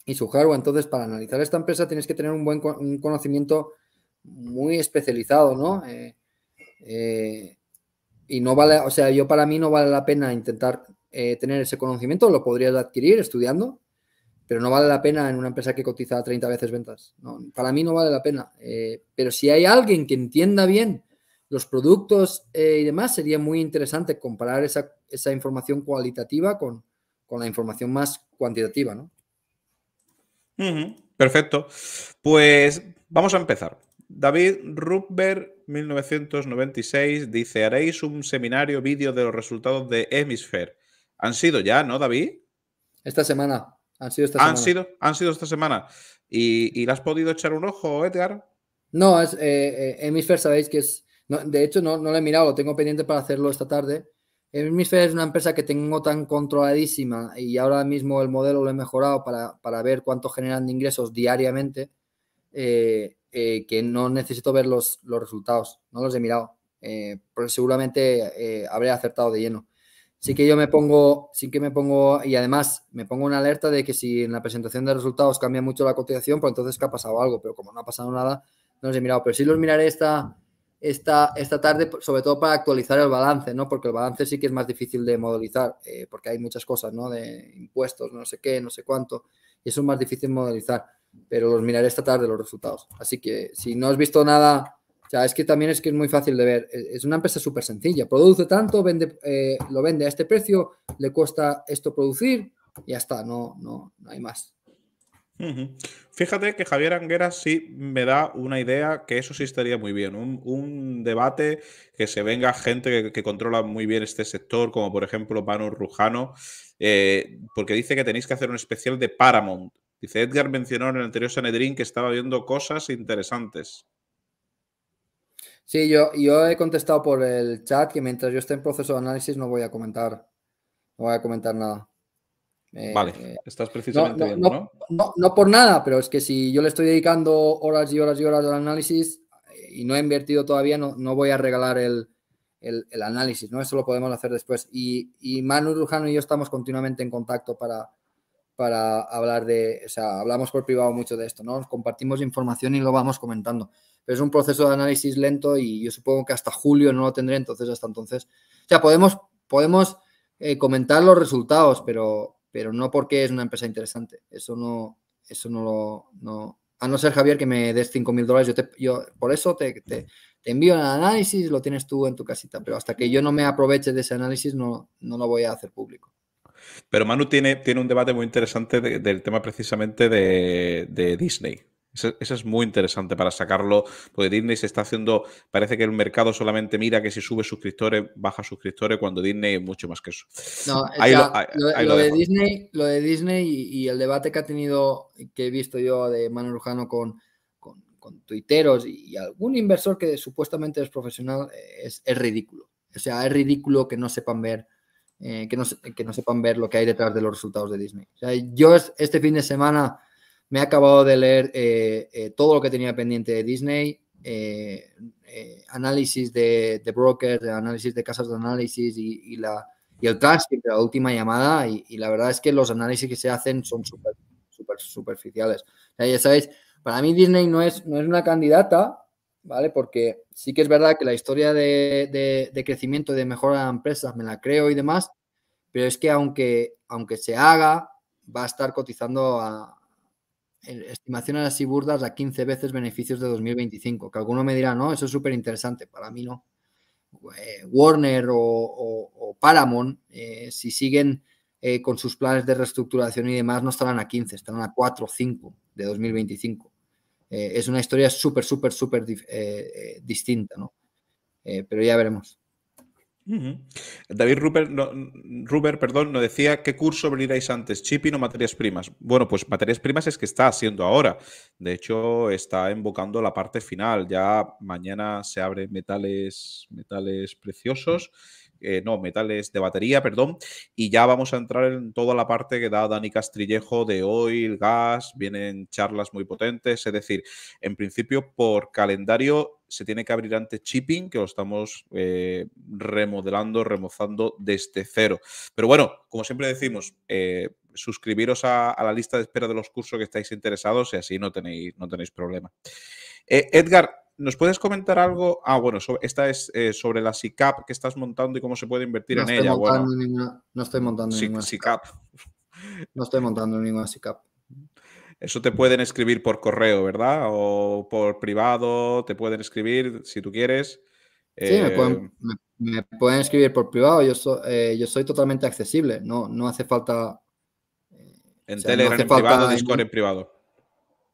y su hardware. Entonces, para analizar esta empresa tienes que tener un buen conocimiento muy especializado, ¿no? Eh, eh, y no vale, o sea, yo para mí no vale la pena intentar eh, tener ese conocimiento, lo podrías adquirir estudiando, pero no vale la pena en una empresa que cotiza 30 veces ventas. para mí no vale la pena. Eh, pero si hay alguien que entienda bien los productos eh, y demás, sería muy interesante comparar esa, información cualitativa con, la información más cuantitativa, Perfecto. Pues vamos a empezar. David Rubber 1996, dice, haréis un seminario vídeo de los resultados de Hemisphere han sido ya, ¿no, David? Esta semana. Han sido esta han semana. Sido, han sido esta semana. ¿Y, ¿Y, le has podido echar un ojo, Edgar? No, es, eh, eh sabéis que es. de hecho, no, no lo he mirado, lo tengo pendiente para hacerlo esta tarde. Hemisphere es una empresa que tengo tan controladísima y ahora mismo el modelo lo he mejorado para, ver cuánto generan de ingresos diariamente, eh, eh, que no necesito ver los, resultados, no los he mirado, pero seguramente habré acertado de lleno sí que yo me pongo, sí que me pongo, y además me pongo una alerta de que si en la presentación de resultados cambia mucho la cotización, pues entonces que ha pasado algo, pero como no ha pasado nada, no los he mirado. Pero sí los miraré esta, esta, esta tarde, sobre todo para actualizar el balance, ¿no? Porque el balance sí que es más difícil de modelizar, eh, porque hay muchas cosas, ¿no? De impuestos, no sé qué, no sé cuánto, y eso es más difícil de modelizar, pero los miraré esta tarde los resultados. Así que si no has visto nada es que también es que es muy fácil de ver. Es una empresa súper sencilla. Produce tanto, vende, eh, lo vende a este precio, le cuesta esto producir, y ya está, no, no, hay más. Fíjate que Javier Anguera sí me da una idea que eso sí estaría muy bien. Un, debate que se venga gente que, controla muy bien este sector, como por ejemplo Manu Rujano, eh, porque dice que tenéis que hacer un especial de Paramount. Dice Edgar mencionó en el anterior Sanedrín que estaba viendo cosas interesantes. Sí, yo, yo he contestado por el chat que mientras yo esté en proceso de análisis no voy a comentar, no voy a comentar nada. vale, eh, estás precisamente no, no, viendo, ¿no? ¿no? por nada, pero es que si yo le estoy dedicando horas y horas y horas al análisis eh, y no he invertido todavía, no, no voy a regalar el, el, el análisis, ¿no? Eso lo podemos hacer después. Y, y Manu Rujano y yo estamos continuamente en contacto para, para hablar de, o sea, hablamos por privado mucho de esto, ¿no? Compartimos información y lo vamos comentando. Pero es un proceso de análisis lento y yo supongo que hasta julio no lo tendré, entonces hasta entonces, o sea, podemos, podemos eh, comentar los resultados, pero, pero no porque es una empresa interesante. Eso no, eso no lo, A no ser, Javier, que me des 5.000 dólares, yo, te, yo por eso te, te, envío el análisis, lo tienes tú en tu casita, pero hasta que yo no me aproveche de ese análisis no, no lo voy a hacer público. Pero Manu tiene, tiene un debate muy interesante del tema precisamente de, Disney. Eso, es muy interesante para sacarlo, porque Disney se está haciendo, parece que el mercado solamente mira que si sube suscriptores, baja suscriptores, cuando Disney es mucho más que eso. No, lo, de Disney, lo de Disney y, el debate que ha tenido, que he visto yo de Manu Lujano con, tuiteros y, algún inversor que supuestamente es profesional, eh, es, es ridículo. O sea, es ridículo que no sepan ver eh, que, no, sepan ver lo que hay detrás de los resultados de Disney. O sea, yo este fin de semana me he acabado de leer eh, eh, todo lo que tenía pendiente de Disney, análisis de, de, brokers, análisis de casas de análisis y, la, y el transcript de la última llamada y, la verdad es que los análisis que se hacen son súper super, superficiales. ya sabéis, para mí Disney no es, no es una candidata, ¿vale? Porque sí que es verdad que la historia de, de, crecimiento y de mejora de empresas me la creo y demás, pero es que aunque, aunque se haga, va a estar cotizando a estimaciones así burdas a 15 veces beneficios de 2025, que alguno me dirá, no, eso es súper interesante, para mí no. Eh, Warner o, Paramount, eh, si siguen eh, con sus planes de reestructuración y demás, no estarán a 15, estarán a 4 o 5 de 2025. Eh, es una historia súper, súper, súper eh, eh, distinta, ¿no? pero ya veremos. David Ruper Ruber, perdón, nos decía qué curso abriráis antes, chipping o materias primas. Bueno, pues materias primas es que está haciendo ahora. De hecho, está invocando la parte final. Ya mañana se abren metales, metales preciosos. Eh, no, metales de batería, perdón, y ya vamos a entrar en toda la parte que da Dani Castrillejo de oil, gas, vienen charlas muy potentes, es decir, en principio por calendario se tiene que abrir antes shipping, que lo estamos eh, remodelando, remozando desde cero. Pero bueno, como siempre decimos, eh, suscribiros a, la lista de espera de los cursos que estáis interesados y así no tenéis, no tenéis problema. Edgar, ¿Nos puedes comentar algo? Ah, bueno, esta es eh, sobre la SICAP que estás montando y cómo se puede invertir en ella. no estoy montando ninguna SICAP. No estoy montando ninguna SICAP. Eso te pueden escribir por correo, ¿verdad? O por privado, te pueden escribir si tú quieres. Sí, me, pueden, eh, escribir por privado. Eh, yo, soy totalmente accesible. No, no hace falta. En Telegram en privado, Discord en privado.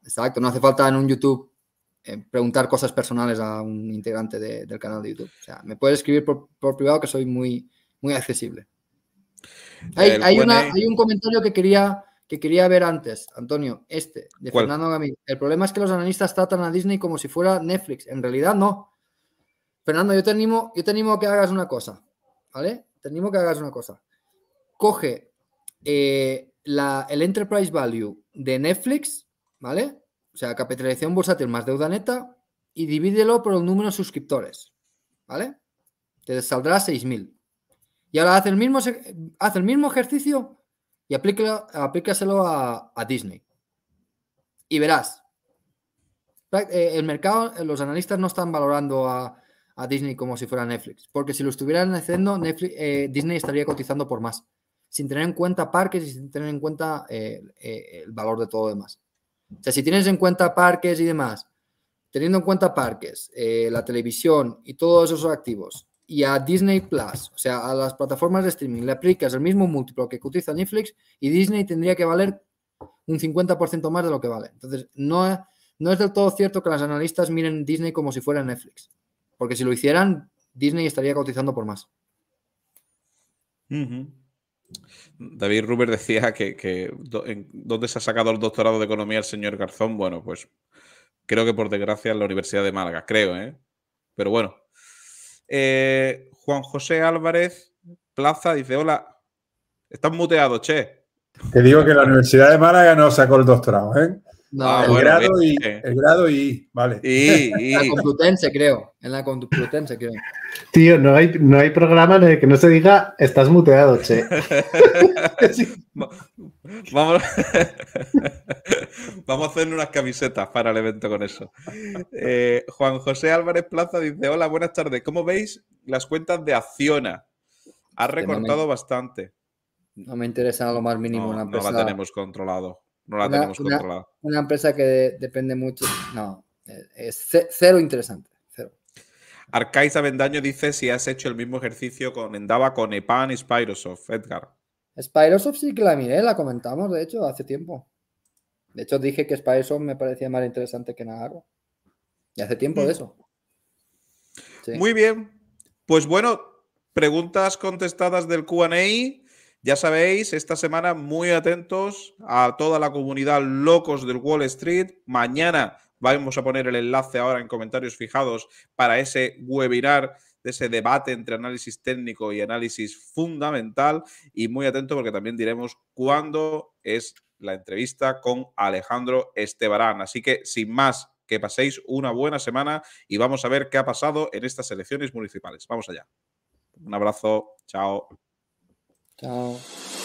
Exacto, no hace falta en un YouTube eh, preguntar cosas personales a un integrante del canal de YouTube. O sea, me puedes escribir por, privado que soy muy, muy accesible. Hay, un comentario que quería, que quería ver antes, Antonio, este, de Fernando Gamín. El problema es que los analistas tratan a Disney como si fuera Netflix. En realidad no. Fernando, yo te animo, yo te que hagas una cosa, ¿vale? Te animo que hagas una cosa. Coge eh, la, el Enterprise Value de Netflix, ¿vale? O sea, capitalización bursátil más deuda neta y divídelo por el número de suscriptores. ¿Vale? Te saldrá 6.000. Y ahora haz el mismo, el mismo ejercicio y aplícalo, aplícaselo a, Disney. Y verás, eh, el mercado, eh, los analistas no están valorando a, Disney como si fuera Netflix, porque si lo estuvieran haciendo, eh, Disney estaría cotizando por más, sin tener en cuenta parques y sin tener en cuenta el valor de todo lo demás. O sea, si tienes en cuenta parques y demás, teniendo en cuenta parques, eh, la televisión y todos esos activos, y a Disney Plus, o sea, a las plataformas de streaming, le aplicas el mismo múltiplo que cotiza Netflix y Disney tendría que valer un 50% más de lo que vale. Entonces, no, es del todo cierto que las analistas miren Disney como si fuera Netflix, porque si lo hicieran, Disney estaría cotizando por más. David Ruber decía que, en, dónde se ha sacado el doctorado de economía el señor Garzón. Bueno, pues creo que por desgracia en la Universidad de Málaga, creo, ¿eh? Pero bueno. Eh, Juan José Álvarez Plaza dice: Hola, estás muteado, che. Te digo que la Universidad de Málaga no sacó el doctorado, ¿eh? Ah, el, grado y, vale. La Complutense, creo. En la Complutense, creo. Tío, no hay, programa en el que no se diga estás muteado, che. Vamos, a hacer unas camisetas para el evento con eso. Eh, Juan José Álvarez Plaza dice: Hola, buenas tardes. ¿Cómo veis las cuentas de Acciona? Ha recortado bastante. No me interesa lo más mínimo una empresa. No la tenemos controlado no la una, tenemos controlada. Una empresa que depende mucho. No, eh, es cero interesante. Cero. Arcaiz dice si has hecho el mismo ejercicio con Endava, con EPAN y Spirosoft, Edgar. Spirosoft sí que la miré, la comentamos, de hecho, hace tiempo. De hecho, dije que Spirosoft me parecía más interesante que Nagarro. Y hace tiempo de mm. eso. Muy bien. Pues bueno, preguntas contestadas del QA. Ya sabéis, esta semana muy atentos a toda la comunidad locos del Wall Street. Mañana vamos a poner el enlace ahora en comentarios fijados para ese webinar de ese debate entre análisis técnico y análisis fundamental y muy atento porque también diremos cuándo es la entrevista con Alejandro Estebarán. Así que sin más, que paséis una buena semana y vamos a ver qué ha pasado en estas elecciones municipales. Vamos allá. Un abrazo, chao. 到。